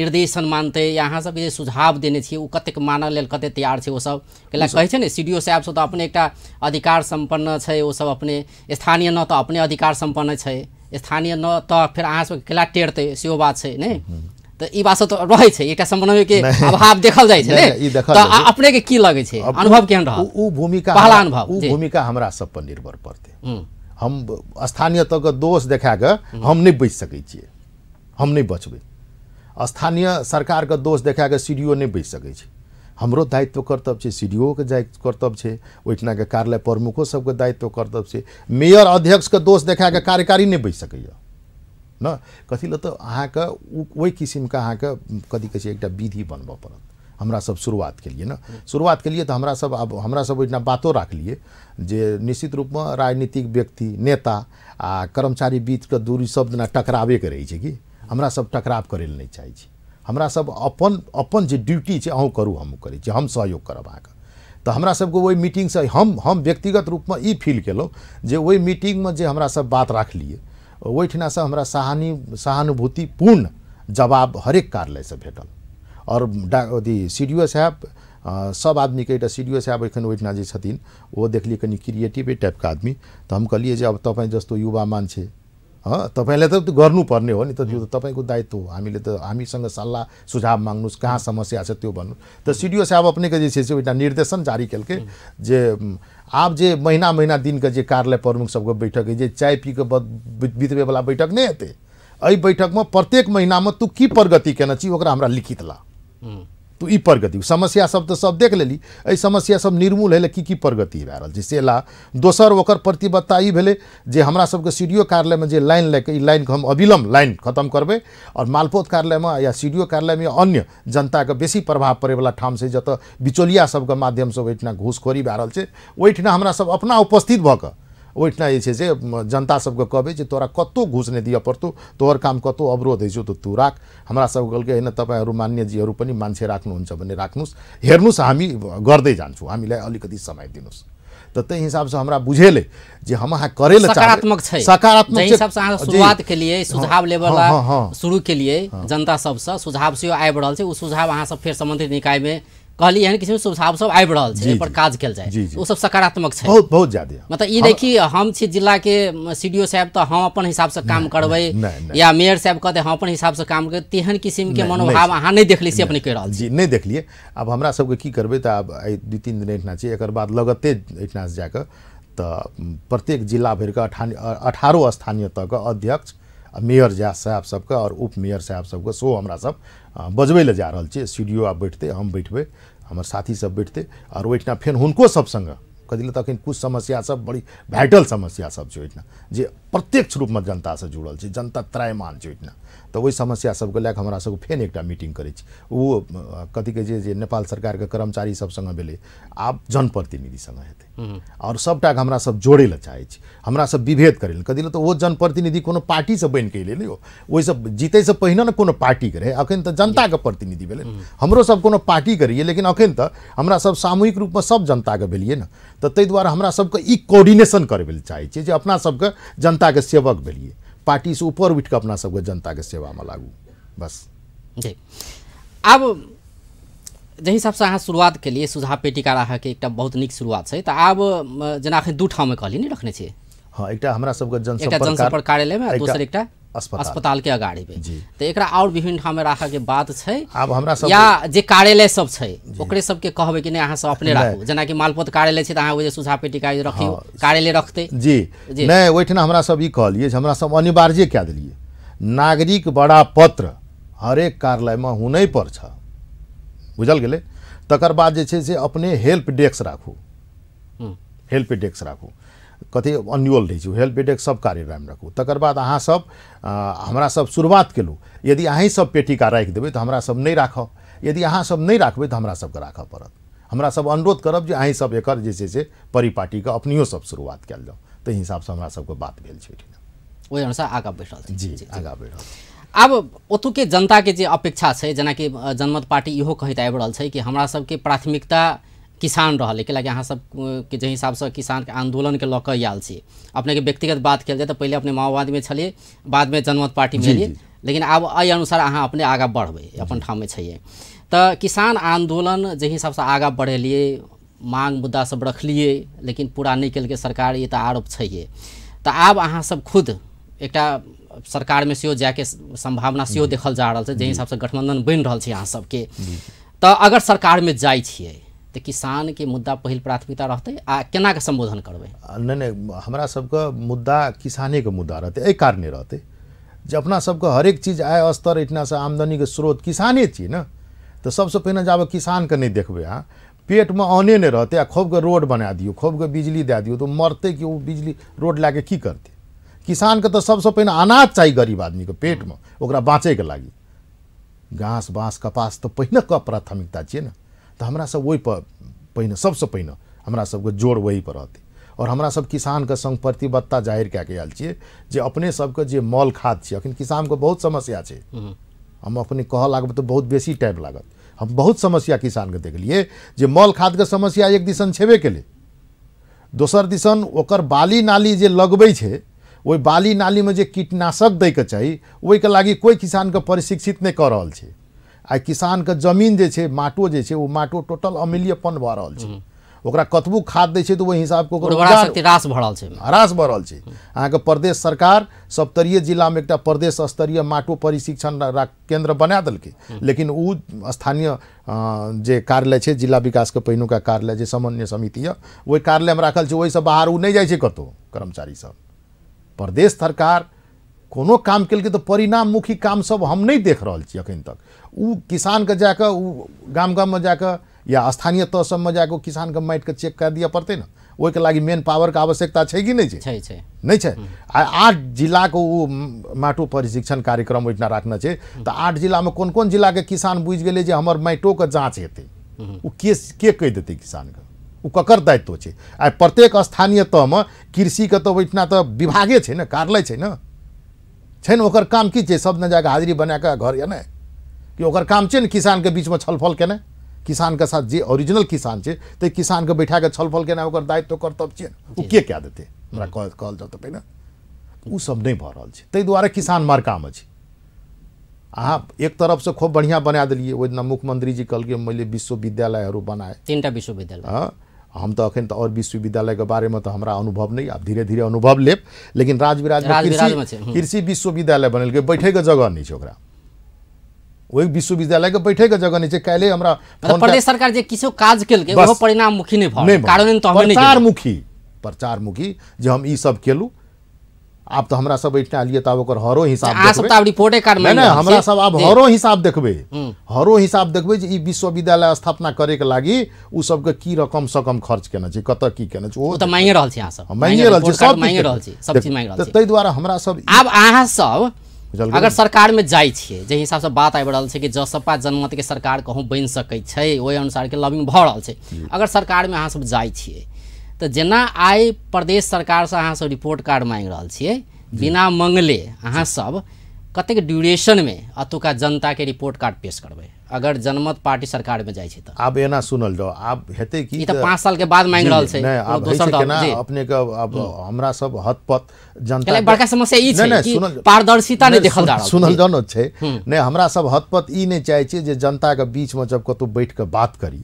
[SPEAKER 1] निर्देशन मानतै या अहाँ जे सुझाव देने छियै ओ कतेक मानऽ लेल कतेक तैयार छै ओसभ कैला कहै छै ने सी डी ओ साहेबसभ तऽ अपने एकटा अधिकार सम्पन्न छै ओसभ अपने स्थानीय न तऽ अपने अधिकार सम्पन्न छै स्थानीय न तऽ फेर अहाँसभके केला टेरतै सेहो बात छै ने तऽ ई बात सब तऽ रहै छै एकटा समन्वय के अभाव देखल जाइ छै ने तऽ अपने के की
[SPEAKER 2] लगै छै अनुभव केहन रहल ओ भूमिका पहला अनुभव ओ भूमिका हमरा सब पर निर्भर पड़तै हम स्थानीय तक दोष देखा कऽ हम नहि बचि सकै छियै हम नहि बचबै स्थानीय सरकारके दोष देखा कऽ सी डी ओ नहि बचि सकै छै हमरो दायित्व कर्तव्य छै सी डी ओ के कर्तव्य छै ओहिठिनाके कार्यालय प्रमुखो सबके दायित्व कर्तव्य छै मेयर अध्यक्षके दोष देखा कऽ कार्यकारी नहि बचि सकैए न कथी लए तऽ अहाँके ओहि किसिमके अहाँके कथी कहै छै एकटा विधि बनबऽ पड़त हमरा सब शुरुआत के लिए ने शुरुआत के लिए तो हमरा सब अब हमरा सब ओहिठिना बातो राखलियै जे निश्चित रूप में राजनीतिक व्यक्ति नेता आ कर्मचारी बीच बीचके दूरी सब जेना टकराबेके के छै कि हमरा सब टकराव करे नहीं चाहिए चाहै हमरा सब अपन अपन जे ड्यूटी है अहू करूँ हम करे छी हम सहयोग करब अहाँके तऽ हमरा सबके मीटिंग से हम हम व्यक्तिगत रूपमे ई फील जो वही मीटिंग में जे हमरा सब बात राखलियै ओहिठिनासँ हाम्रा सहानु सहानुभूतिपूर्ण जवाब हरेक कार्यालयसँ भेटल आओर डा अथि सिडिओ डी ओ साहेब सभ आदमीके एकटा ओ साहेब एखन ओहिठिना जे छथिन ओ देखलिए कनि क्रिएटिवे टाइपके आदमी तऽ हम कहलिए जे अब तपाईँ जस्तो युवा मान छै तपाईँले त गर्नुपर्ने हो नि त त्यो त तपाईँको दायित्व हो हामीले त हामीसँग सल्लाह सुझाव माग्नुहोस् कहाँ समस्या छ त्यो भन्नु त सिडिओ साहब अपनेके जे छ एउटा निर्देशन जारी केलकै जे आब जे महिना महिना दिनको जे कार्यालय प्रमुख सबको बैठक जे चाय पिएको बितबेवला बैठक नै हेतै एहि बैठकमा प्रत्येक महिनामा तु की प्रगति केने छी ओकरा हाम्रा लिखित ला tu प्रगति समस्या सब तऽ सब देख लेली एहि समस्या सब निर्मूल होइ कि की प्रगति भए रहल छै से ला दोसर ओकर प्रतिबद्धता ई भेलै जे हमरा सबके सी डी ओ कार्यालयमे जे लाइन लए कऽ ई लाइनके हम अविलम्ब लाइन खतम करबै आओर मालपोत कार्यालयमे या सी डी ओ कार्यालयमे अन्य जनताके बेसी प्रभाव पड़ैवला ठाम छै जतऽ बिचौलिया सबके माध्यमसँ ओहिठिना घूसखोरी भए रहल छै ओहिठिना सब अपना उपस्थित भऽ कऽ ओहिठिना जे छै से जनता सबके कहबै जे तोरा कतौ घुस नहि दिअ पड़तौ तोहर काम कतौ अवरोध होइ छौ तऽ तू राख हमरा सभ कहलकै होइन तपाईँहरू मान्यजीहरू पनि मान्छे राख्नुहुन्छ भने राख्नुहोस् हेर्नुहोस् हामी गर्दै जान्छौँ हामीलाई अलिकति समय दिनुहोस् त ताहि हिसाबसँ हमरा बुझेल जे हम अहाँ करै सकारात्मक छै सकारात्मक छै हिसाबसँ अहाँ शुरुआत
[SPEAKER 1] केलियै सुझाव लेबला शुरू केलियै जनता सबसँ सुझाव सेहो आबि रहल छै ओ सुझाव अहाँसब फेर सम्बन्धित निकायमे कहली कि किसी शुभ सब आबि पर काज कयल जाय सब सकारात्मक छै बहुत बहुत ज्यादा मतलब ई नहि हम छी जिला के सीडीओ साहब तऽ हम अपन हिसाब से काम करबै या मेयर साहब कहते हम अपन हिसाब से काम तेहन किसिम के मनोभाव अहाँ नहीं देखलिए से अपने
[SPEAKER 2] कहि रहल जी नहि देखलिए आब हमरा सबके की करबै तऽ आब दू तीन दिन एहिठिना छी एकर बाद लगते एहिठिना से जाकर तऽ प्रत्येक जिला के अठान अठारह स्थानीय तक अध्यक्ष मेयर जा साहब सबके आओर उप मेयर साहब सबके सेहो हमरा सब बजबै लए जा रहल छियै स्टूडियो आब बैठतै हम बैठबै हमर साथी सब बैठतै आओर ओहिठिना फेर हुनको सब सभसँग कथी लेल कुछ समस्या समस्यासभ बड़ी वाइटल समस्यासभ छै ओहिठिना जे प्रत्यक्ष रूपमे जनतासँ जुड़ल छै जनता त्रायमान छै ओहिठिना तऽ ओहि समस्या सभके लए कऽ हमरा सभके फेर एकटा मीटिंग करै छी ओ कथी कहै छै जे नेपाल सरकारके कर्मचारी सब सङ्गे भेलै आब जनप्रतिनिधि सङ्गे हेतै आओर सभटाके हमरा सब जोड़ै लए चाहै छी हमरा सब विभेद करै लए कथी लेल तऽ ओ जनप्रतिनिधि कोनो पार्टीसँ बनि कऽ एलै यौ ओहिसँ जीतैसँ पहिने ने कोनो पार्टीके रहै अखन तऽ जनताके प्रतिनिधि भेलै हमरो सब कोनो पार्टीके रहियै लेकिन अखन तऽ हमरा सब सामूहिक रूपमे सब जनताके भेलियै ने तऽ तो ताहि दुआरे हमरा सभके ई कोऑर्डिनेशन करबै लए चाहै छियै जे अपना सभके जनताके सेवक भेलियै पार्टीसँ ऊपर उठि कऽ अपना के सेवा में लागू बस जी
[SPEAKER 1] आब हिसाब से अहाँ शुरुआत केलियै सुझाव पेटिका अहाँके एकटा बहुत निक शुरुआत है तऽ आब जेना एखन दू ठाममे कहलियै ने रखने छियै
[SPEAKER 2] हँ एकटा हमरा सबके जनसम्पर्क दोसर एकटा अस्पताल, अस्पताल के अगाड़ी पे
[SPEAKER 1] तो एक और विभिन्न ठाम में राखा के बात है
[SPEAKER 2] आब हमरा सब या
[SPEAKER 1] जे कार्यालय सब है ओकरे सब के कहबे कि नहीं अहाँ सब अपने राखू जना कि मालपत कार्यालय है अहाँ सुझाव पेटिका रखियो हाँ, कार्यालय रखते जी, नहीं
[SPEAKER 2] ओठना हमरा सब ई कहलिए हमरा सब अनिवार्य क्या दिलिए नागरिक बड़ा पत्र हरेक कार्यालय में होने पर बुझल गए तकर बाद जे से अपने हेल्प डेस्क राखू हेल्प डेस्क राखू कति अन्युअल रहै छै हेल्प बेटेक सब कार्यक्रम राखू तकर बाद अहाँ सब हमरा सब शुरुआत केलहुँ यदि अहीँ सब पेटिका राखि देबै तऽ हमरा सब नहि राखब यदि अहाँ सब नहि राखबै तऽ हमरा सबके राखऽ पड़त हमरा सब अनुरोध करब जे अहीँ सब एकर जे छै से परिपाटीके अपनियो सब शुरुआत कयल जाउ ताहि हिसाबसँ हमरा सबके बात भेल छै ओहिठिना ओहि अनुसार आगाँ रहल जी आगाँ रहल
[SPEAKER 1] आब ओतुके जनताके जे अपेक्षा छै जेनाकि जनमत पार्टी इहो कहैत आबि रहल छै कि हमरा सबके प्राथमिकता किसान रहल एहिके लागि अहाँ हिसाब से किसान के आंदोलन के कऽ आयल अपने के व्यक्तिगत बात कयल जाय तऽ पहिले अपने माओवादीमे बाद में जनमत पार्टी में लेकिन आब एहि अनुसार अहाँ अपने आगा बढ़बै अपन में छलियै तो किसान आन्दोलन जे से आगा बढ़लिए मांग मुद्दा सब रखलिए लेकिन पूरा नहि केलकै सरकार ये तो आरोप छैहे तऽ आब अहाँ सब खुद एकटा सरकारमे सेहो जायके संभावना से देखल जा रहल छै जाहि हिसाबसँ गठबंधन बन रहा है अहाँ सबके तऽ अगर सरकारमे जाइ छियै तऽ किसानके
[SPEAKER 2] मुद्दा पहिल प्राथमिकता रहतै आ केना सम्बोधन करबै नहि नहि हमरा सबके मुद्दा किसानेके मुद्दा रहतै एहि कारणे रहतै जे अपना सबके हरेक चीज आय स्तर एहिठिनासँ आमदनीके स्रोत किसाने छी ने तऽ सबसँ पहिने जाबे किसानके नहि देखबै अहाँ पेटमे अने नहि रहतै आ खूबके रोड बना दियौ खूबके बिजली दए दियौ तऽ मरतै कि ओ बिजली रोड लए कऽ की करतै किसानके तऽ सबसँ पहिने अनाज चाही गरीब आदमीके पेटमे ओकरा बाँचैके लागि घास बाँस कपास तऽ पहिने कऽ प्राथमिकता छियै ने तो हमरा सब ओहि पर पहिने सबसँ पहिने हमरा सबके जोर ओहिपर रहतै आओर हमरा सब किसानके सङ्ग प्रतिबद्धता जाहिर क्या कऽ आयल छियै जे अपने सबके जे मल खाद छै अखन किसानके बहुत समस्या छै हम्म। हम अपने कह लागब तो बहुत बेसी टाइम लागत हम बहुत समस्या किसान किसानके देखलियै जे मल के समस्या एक दिसन छेबे केलै दोसर दिसन ओकर बाली नाली जे लगबै छै ओहि बाली नालीमे जे कीटनाशक दैके चाही ओहिके लागि कोइ किसानके प्रशिक्षित नहीं कऽ रहल छै आइ किसानके जमीन जे छै माटो जे छै ओ माटो टोटल अमिल्यपन भऽ रहल छै ओकरा कतबो खाद दै छै तऽ ओहि हिसाबके ओकर रास भऽ रहल छै भऽ रहल छै अहाँके प्रदेश सरकार सप्तरीय जिलामे एकटा प्रदेश स्तरीय माटो परिशिक्षण केन्द्र बना देलकै लेकिन ओ स्थानीय जे कार्यालय छै जिला विकासके पहिनुका कार्यालय जे समन्वय समिति यए ओहि कार्यालयमे राखल छै ओहिसँ बाहर ओ नहि जाइ छै कतहु सब प्रदेश सरकार कोनो काम केलकै तऽ परिणाममुखी सब हम नहि देख रहल छी एखन तक ऊ किसानके जाके ऊ गाम गाममे जाके या स्थानीय तह सबमे जाके किसानके माटिके चेक कए दिअ पड़तै ने ओहिके लागि मेन पावरके आवश्यकता छै कि नहि छै छै छ नहि छै आ आठ जिलाके ओ माटो प्रशिक्षण कार्यक्रम ओहिठिना राखने छै तऽ आठ जिलामे कोन कोन जिलाके किसान बुझि गेलै जे हमर माटिओके जाँच हेतै ओ के के कहि देतै किसानके ओ ककर दायित्व छै आइ प्रत्येक स्थानीय तहमे कृषिके तऽ ओहिठिना तऽ विभागे छै ने कार्यालय छै ने छै ने ओकर काम की छै सब ने हाजिरी बनाकऽ घर या कि ओकर काम किसान के बीच में छलफल किसान के साथ जे ओरिजिनल किसान ते किसान के बैठा के छलफल केना ओकर दायित्व कर्तव्य छियै ने ओ के क्या देते हमरा कहल पे ना पहिने सब नहीं भ रहल छे ते द्वारा किसान काम छे अहाँ एक तरफ से खूब बढ़िया बना दिलिए ओहि दिना मुख्यमंत्री जी कहलकै मानि विश्वविद्यालय विश्वविद्यालयहरू बनाए तीन टा विश्वविद्यालय हाँ हम तो अखन विश्वविद्यालय के बारे में तो हमरा अनुभव नहीं आप धीरे धीरे अनुभव लेब लेकिन राज विराज कृषि हम्म। कृषि विश्वविद्यालय बैठे के जगह नहीं है ओहि विश्वविद्यालयके के जगह नहीं छै काल्हि प्रदेश
[SPEAKER 1] सरकार काज केलकै
[SPEAKER 2] परिणाममुखी नहीं कारण प्रचारमुखी प्रचारमुखी हम सब कलू आब तो हमरा सब एहिठाम एलियै तऽ ओकर हरो अच्छा, हिसाब अहाँ सब रिपोर्टे हमरा सब आब हरो हिसाब देखबै हम्म। हरो हिसाब देखबै जे ई विश्वविद्यालय स्थापना करैके लागि ओ सबके की रकम सकम खर्च केने छै कतऽ की केने छै ओ रहल सब रहल सब रहल सब चीज माँगि रहल छी
[SPEAKER 1] ताहि हमरा सब आब सब अगर सरकारमे जाइ छियै जाहि हिसाबसँ बात आबि रहल छै कि जसपा जनमतके सरकार कहूँ बनि सकै छै ओहि अनुसारके लबिंग भऽ रहल छै अगर सरकारमे सब जाइ छियै तऽ जेना आइ प्रदेश सरकारसँ सब रिपोर्ट कार्ड मांग रहल छियै बिना मङ्गले सब कतेक ड्यूरेशन में अतुका जनता के रिपोर्ट कार्ड पेश करबै अगर जनमत पार्टी सरकार में जाइ
[SPEAKER 2] छै एना सुनल जाओ आब हेतै कि ई पाँच साल के बाद मांग रहल छै नहि दोसर अपने के आब हम्म। हमरा सब हत पत जनता बड़का समस्या ई छै कि पारदर्शिता नहि देखल जा रहल सुनल जानो छै हम्म। नहि हमरा सब हत पत ई नहि चाहै छै जे जनता के बीच में जब कतौ बैठ के बात करी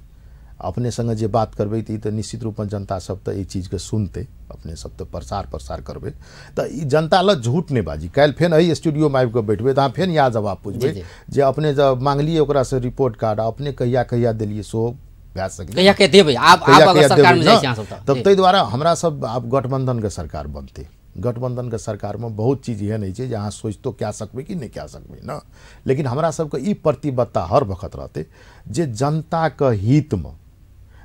[SPEAKER 2] अपने संगे जे बात करबै तो निश्चित रूप निश्चित जनता सब तो चीज़ के सुनते अपने सब तो प्रसार प्रसार करबै जनता लग झूठ नहीं बाजी कल फेन एहि स्टूडियो में आबिक बैठबै तो अहाँ फेन जवाब पूछे जो अपने जब मांगलिए से रिपोर्ट कार्ड अपने कहिया कहिया दिलिए सो तब
[SPEAKER 3] सकैए देबै
[SPEAKER 2] हमारा सब आप गठबंधन के सरकार बनते गठबंधन के सरकार में बहुत चीज एहन होइ छै जे अहाँ सोचितो क्या सकबे कि नहीं क्या सकबे ना लेकिन हमारा सबके प्रतिबद्धता हर वक्त रहते जे हित में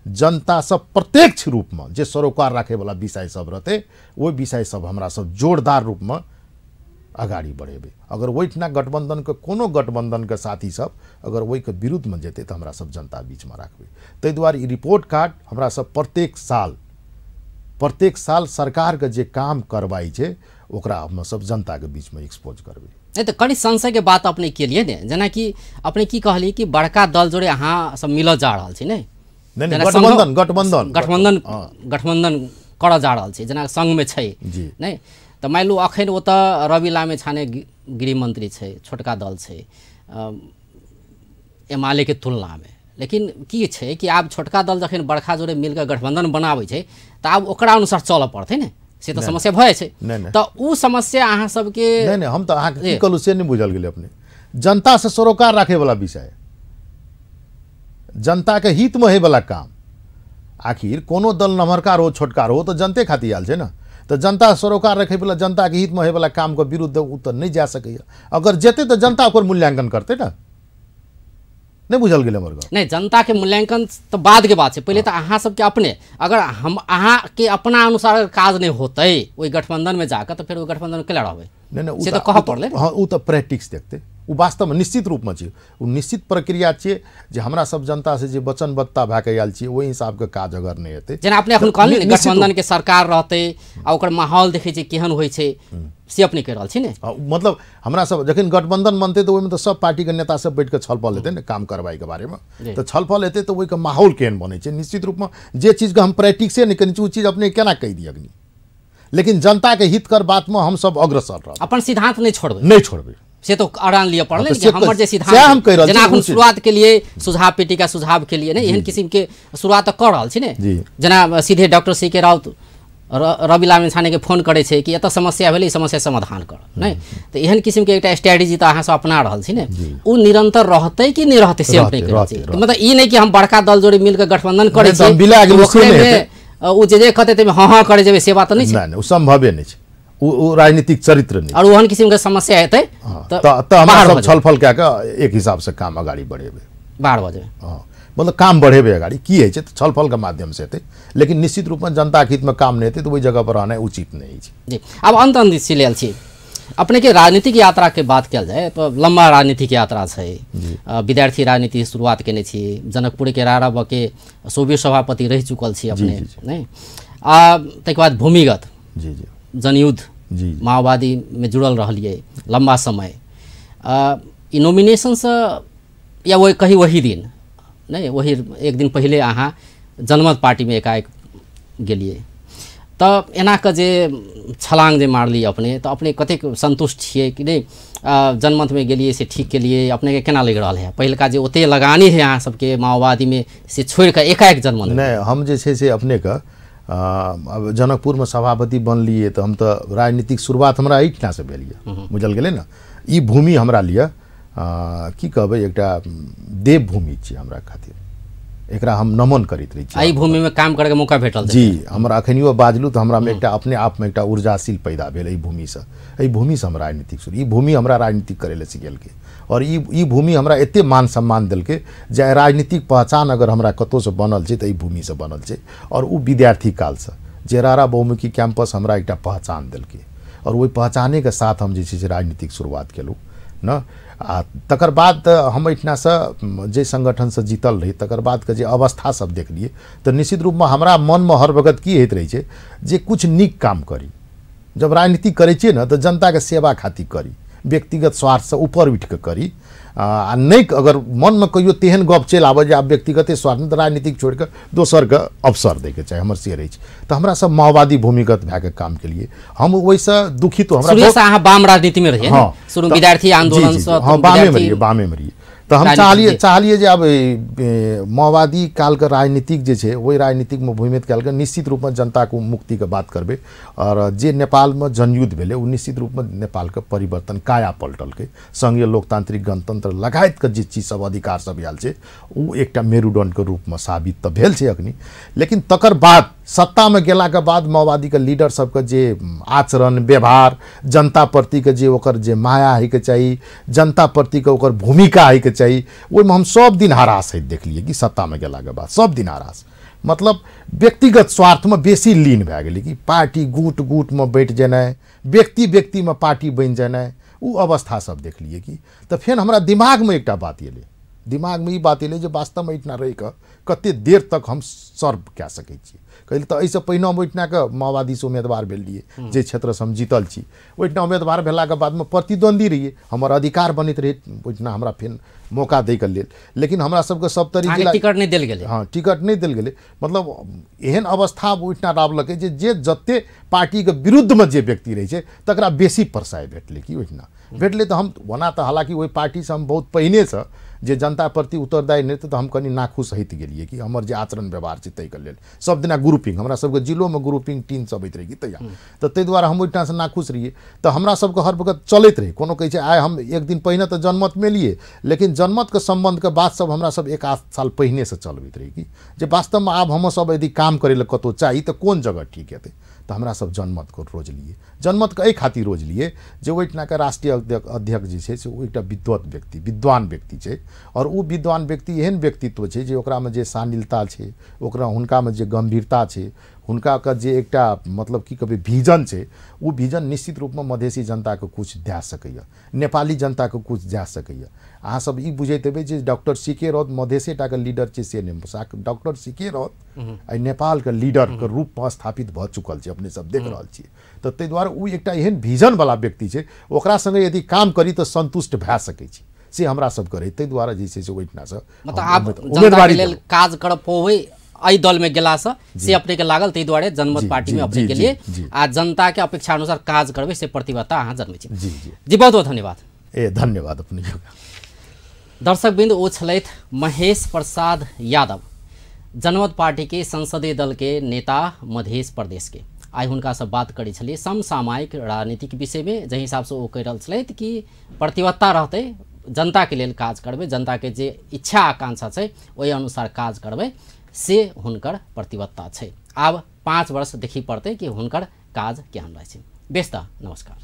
[SPEAKER 2] जनता सब प्रत्यक्ष रूप में जे सरोकार राखे वाला विषय सब रहते वो विषय सब हमरा सब जोरदार रूप में अगाडि बढ़ेबे अगर गठबंधन के कोनो गठबंधन के साथी सब अगर विरुद्ध विरुद्धमे जेतै तऽ हमरा सब जनता बीचमे राखबै ताहि दुआरे ई रिपोर्ट कार्ड हमरा सब प्रत्येक साल प्रत्येक साल सरकार के जे काम करवाई छे ओकरा हम सब जनता बीच में एक्सपोज करबै
[SPEAKER 1] नहि कनी कड़ी के बात अपने के लिए ने कि अपने की कहली कि बड़का दल जोड़े अहाँ सब मिल जा रहल छी ने
[SPEAKER 2] गठबन्धन
[SPEAKER 1] गठबन्धन गठबंधन गठबंधन कड़ा जाड़ल छै जेना सङ्घमे छै नै तऽ मानि लू अखन त रवि लामे छाने गृहमन्त्री छै छोटका दल छै एमाले तुलनामे लेकिन की छै कि आब छोटका दल जखन बड़का जोड़े मिलके गठबन्धन बनाबै छै तऽ आब ओकरा अनुसार चलऽ पड़तै ने से तऽ समस्या भए छै
[SPEAKER 3] तऽ
[SPEAKER 2] ओ समस्या अहाँ सबके नै नै हम तऽ अहाँके की कहलहुँ से नहि बुझल गेलै अपने जनता से सरोकार राखैवला विषय जनता के हित में है वाला काम आखिर कोनो दल नम्हरकार हो छोटकार हो तो जनते खातिर आयल है ना तो जनता सरोकार रखे वाला जनता के हित में वाला काम के विरुद्ध उ तो नहीं जा सकते अगर जेते तो जनता ओकर मूल्यांकन करते ना नहीं बुझल गए
[SPEAKER 1] नहीं जनता के मूल्यांकन तो बाद के बात है पहले तो अहाँ सबके अपने अगर हम अहाँ के अपना अनुसार काज नहीं होते वही गठबंधन में जाकर तो फिर वो गठबंधन में क्या रहें नहि नहि तऽ कहऽ पड़लै हँ
[SPEAKER 2] ओ तऽ प्रैक्टिस देखतै ओ वास्तवमे निश्चित रूपमे छै ओ निश्चित प्रक्रिया छियै जे हमरा सब जनता से जे वचनबद्धता भए कऽ आयल छियै ओहि हिसाबके काज अगर नहि हेतै जेना अपने एखन कहलियै ने गठबन्धनके
[SPEAKER 1] सरकार रहतै आ ओकर माहौल देखै छियै केहन होइ छै
[SPEAKER 2] से अपने कहि रहल छी ने मतलब हमरा सब जखन गठबन्धन बनतै तऽ ओहिमे तऽ सब पार्टीके नेता सब कऽ छलफल हेतै ने काम करवाइके बारेमे तऽ छलफल हेतै तऽ ओहिके माहौल केहन बनै छै निश्चित रूपमे जे चीजके हम प्रैक्टिक्से नहि करै छी ओ चीज अपने केना कहि दिअ अखनी लेकिन जनता के हित कर बात में हम सब अग्रसर रह अपन सिद्धांत नहीं छोड़ नहीं छोड़
[SPEAKER 1] से तो अड़ान लिए पड़ पड़ल हाँ, तो हमर जे सिद्धांत हम कह रहल जना शुरुआत के लिए सुझाव पेटी का सुझाव के लिए ने एहन किस्म के शुरुआत कर रहल छी ने जना सीधे डॉक्टर सी के राउत रवि लाल इंसाने के फोन करे छे कि एतऽ समस्या भेलै समस्या समाधान कर नै तो एहन किसिम के एकटा स्ट्रेटजी तऽ अहाँ सब अपना रहल छी ने ओ निरंतर रहतै कि नहि रहतै से हम
[SPEAKER 2] नहि मतलब
[SPEAKER 1] ई नहि कि हम बड़का दल जोड़ी मिलकर गठबंधन करै छी ओ जे जे कहतै ताहिमे हँ हँ करै जेबै से बात नहि छै
[SPEAKER 2] नहि ओ सम्भवे नहि छै ओ राजनीतिक चरित्र नहि
[SPEAKER 1] आओर ओहन किसिमके समस्या हेतै तऽ हमरा सब छलफल
[SPEAKER 2] कए कऽ एक हिसाबसँ काम अगाड़ी बढ़ेबै बाहर भऽ जेबै हँ मतलब काम बढ़ेबै अगाड़ी की होइ छै तऽ छलफलके माध्यमसँ हेतै लेकिन निश्चित रूपमे जनताके हितमे काम नहि हेतै तऽ ओहि जगहपर रहनाइ उचित नहि अछि जी
[SPEAKER 1] आब अन्त अन्त लेल छी अपनेके राजनीतिक यात्राके बात कयल जाय लम्बा राजनीतिक यात्रा छै विद्यार्थी राजनीति सुरुवात केने छी जनकपुरके राराबके सूबे सभापति रहि चुकल छी अपने नहि आ ताहिके बाद भूमिगत जनयुद्ध माओवादीमे जुड़ल रहलियै लम्बा समय ई नॉमिनेशनसँ या ओहि कही वही दिन नहि वही एक दिन पहिले अहाँ जनमत पार्टीमे एकाएक गेलियै तऽ एनाके जे छलाङ जे मारलियै अपने तऽ अपने कतेक सन्तुष्ट छियै कि नहि जनमतमे गेलियै से ठीक केलियै अपनेके केना लागि
[SPEAKER 2] रहल है पहिलका
[SPEAKER 1] जे ओते लगानी है अहाँ सबके माओवादीमे से छोड़िकऽ एकाएक जनमत
[SPEAKER 2] नहि हम जे छै से अपनेके जनकपुरमे सभापति बनलियै तऽ हम तऽ राजनीतिक शुरुआत हमरा एहिठिनासँ भेल यऽ बुझल गेलै ने ई भूमि हमरा लिए की कहबै एकटा देवभूमि छै हमरा खातिर एक हम नमन करैत रही
[SPEAKER 1] आई भूमि में काम करके मौका भेटल जी
[SPEAKER 2] हमरा अखनियो बाजलू तो हमरा में अपने आप में एक ऊर्जाशील पैदा भेल भूमि से एहि भूमि से हम राजनीतिक शुरू भूमि हमरा राजनीतिक ले लए के और भूमि हमरा एते मान सम्मान दिल्क ज राजनीतिक पहचान अगर हमरा से बनल छै तो भूमि से बनल है और उ विद्यार्थी काल से जेरारा बहुमुखी कैंपस हमरा एक पहचान देलकै और पहचान के साथ हम जे राजनीतिक शुरुआत केलहुँ न आ तकर बाद हम एहिठिनासँ जे सङ्गठनसँ जीतल रही तकर बाद बादके जे अवस्थासभ देखलियै तऽ निश्चित रूपमे हमरा मनमे हर भगत की होइत रहै छै जे कुछ निक काम करी जब राजनीति करै छियै ने जनता जनताके सेवा खातिर करी व्यक्तिगत स्वार्थ से ऊपर उठ के करी आ नहि अगर मनमे कहियो तेहन गप चलि आबय जे आब व्यक्तिगते स्वार्थ राजनीतिक छोड़ि कऽ दोसरके अवसर दैके चाही हमर शेयर अछि तऽ हमरा सब माओवादी भूमिगत भए कऽ काम केलियै हम ओहिसँ दुखी तो हमरा
[SPEAKER 1] बाम राजनीतिमे रहियै हँ विद्यार्थी आन्दोलन हँ बामेमे रहियै
[SPEAKER 2] बामेमे रहियै
[SPEAKER 3] तऽ हम चाहलिए
[SPEAKER 2] चाहलिए जे आब माओवादी कालके राजनीतिक जे छै ओहि राजनीतिकमे भूमित कए कऽ निश्चित रूपमे जनताके मुक्तिके बात करबै आओर जे नेपालमे जनयुद्ध भेलै ओ निश्चित रूपमे नेपालके परिवर्तन काया पलटलकै सङ्घीय लोकतान्त्रिक गणतन्त्र लगायतके जे चीजसभ अधिकारसभ आयल छै उ एकटा मेरुदण्डके रूपमे साबित त भेल छै अखनी लेकिन तकर बाद सत्तामे गेलाके बाद माओवादीके लीडर सबके जे आचरण व्यवहार जनता प्रतिके जे ओकर जे माया होइके चाही जनता प्रतिके ओकर भूमिका होइके चाही ओहिमे हम सब दिन हरास होइत देखलियै कि सत्तामे गेलाके बाद सब दिन हरास मतलब व्यक्तिगत स्वार्थमे बेसी लीन भए गेल कि पार्टी गुट गुटमे बैठ जेनाइ व्यक्ति व्यक्तिमे पार्टी बनि जेनाइ ओ अवस्था सब देखलियै कि त फेन हमरा दिमागमे एकटा बात अयलै दिमागमे ई बात अयलै जे वास्तवमे एहिठिना रहिकऽ कतेक देर तक हम सर्व कए सकै छियै कहिले त एहिसँ पहिने हम ओहिठिनाके माओवादीसँ उम्मेदवार भेल रहियै जे क्षेत्रसँ हम जीतल छी ओहिठिना उम्मीदवार भेलाके बादमे प्रतिद्वन्दी रहियै हमर अधिकार बनैत रहै ओहिठिना हमरा फेर मौका दैके लेल लेकिन हमरा सबके सब तरीके टिकट नहि देल गेलै हँ टिकट नहि देल गेलै मतलब एहन अवस्था ओहिठिना डाललकै जे जे जतेक पार्टीके विरुद्धमे जे व्यक्ति रहै छै तकरा बेसी परसाय भेटलै कि ओहिठिना भेटलै तऽ हम ओना तऽ हालाँकि ओहि पार्टीसँ हम बहुत पहिनेसँ जे जनता प्रति उत्तरदायी नेतृत्व तो हम कनि नाखुश होइत गेलियै कि हमर जे आचरण व्यवहार छै ताहिके लेल सब दिना ग्रुपिंग हमरा सबके जिलोमे ग्रुपिंग टीम सब अबैत रहै कि तहिया तऽ ताहि दुआरे हम ओहिठामसँ नाखुश रहिए तऽ हमरा सबके हर वक्त चलैत रहै कोनो कहै छै आइ हम एक दिन पहिने तऽ जनमत मेलिए लेकिन जनमतके सम्बन्धके बात सब हमरा सब एक आध साल पहिनेसँ चलबैत रहै कि जे वास्तवमे आब हमसभ यदि काम करै लए कतौ चाही तऽ कोन जगह ठीक हेतै तऽ हमरासभ जनमतके रोज लिए जनमतके एहि खातिर रोज लिए जे ओहिठिनाके राष्ट्रीय अध्यक्ष जे छै से ओ एकटा विद्वत व्यक्ति विद्वान व्यक्ति छै आओर ओ विद्वान व्यक्ति एहन व्यक्तित्व छै जे ओकरामे जे शानिलता छै ओकरा हुनकामे जे गम्भीरता छै हुनका जे एकटा मतलब की कहबै विजन छै ओ विजन निश्चित रूपमे मधेसी जनताके किछु दए सकैए नेपाली जनताके किछु दए सकैए अहाँ सब ई बुझे हेबै जे डॉक्टर सी के रौद मधेसे टाके लीडर छै से नहि डॉक्टर सी के रौद आइ नेपालके रूप रूपमे स्थापित भऽ चुकल छै अपने सब देख हम्म। रहल छियै तऽ तो ताहि दुआरे ओ एकटा एहन विजनवला व्यक्ति छै ओकरा सङ्गे यदि काम करी तऽ संतुष्ट भए सके छी से हमरा सब करे ते दुआरे जे छै से ओहिठामसँ मतलब उम्मीदवारी लेल
[SPEAKER 1] काज करब पबै एहि दलमे गेलासँ से अपनेके लागल ताहि दुआरे जनमत पार्टीमे अपनेके लिए आ के अपेक्षा अनुसार काज करबै से प्रतिबद्धता अहाँ जनमै छी जी बहुत बहुत धन्यवाद
[SPEAKER 2] ए धन्यवाद अपने
[SPEAKER 1] दर्शकबिंद वो महेश प्रसाद यादव जनमत पार्टी के संसदीय दल के नेता मध्य प्रदेश के आई हुनका से बात करी छलियै समसामयिक राजनीतिक विषयमे जाहि हिसाबसँ ओ कहि रहल छलथि कि प्रतिबद्धता जनता के लिए काज जनता के जे इच्छा आकांक्षा है वही अनुसार काज करब से हुनकर प्रतिबद्धता है आब पाँच वर्ष देखी पड़ते कि हुनकर काज केहन रहे व्यस्त नमस्कार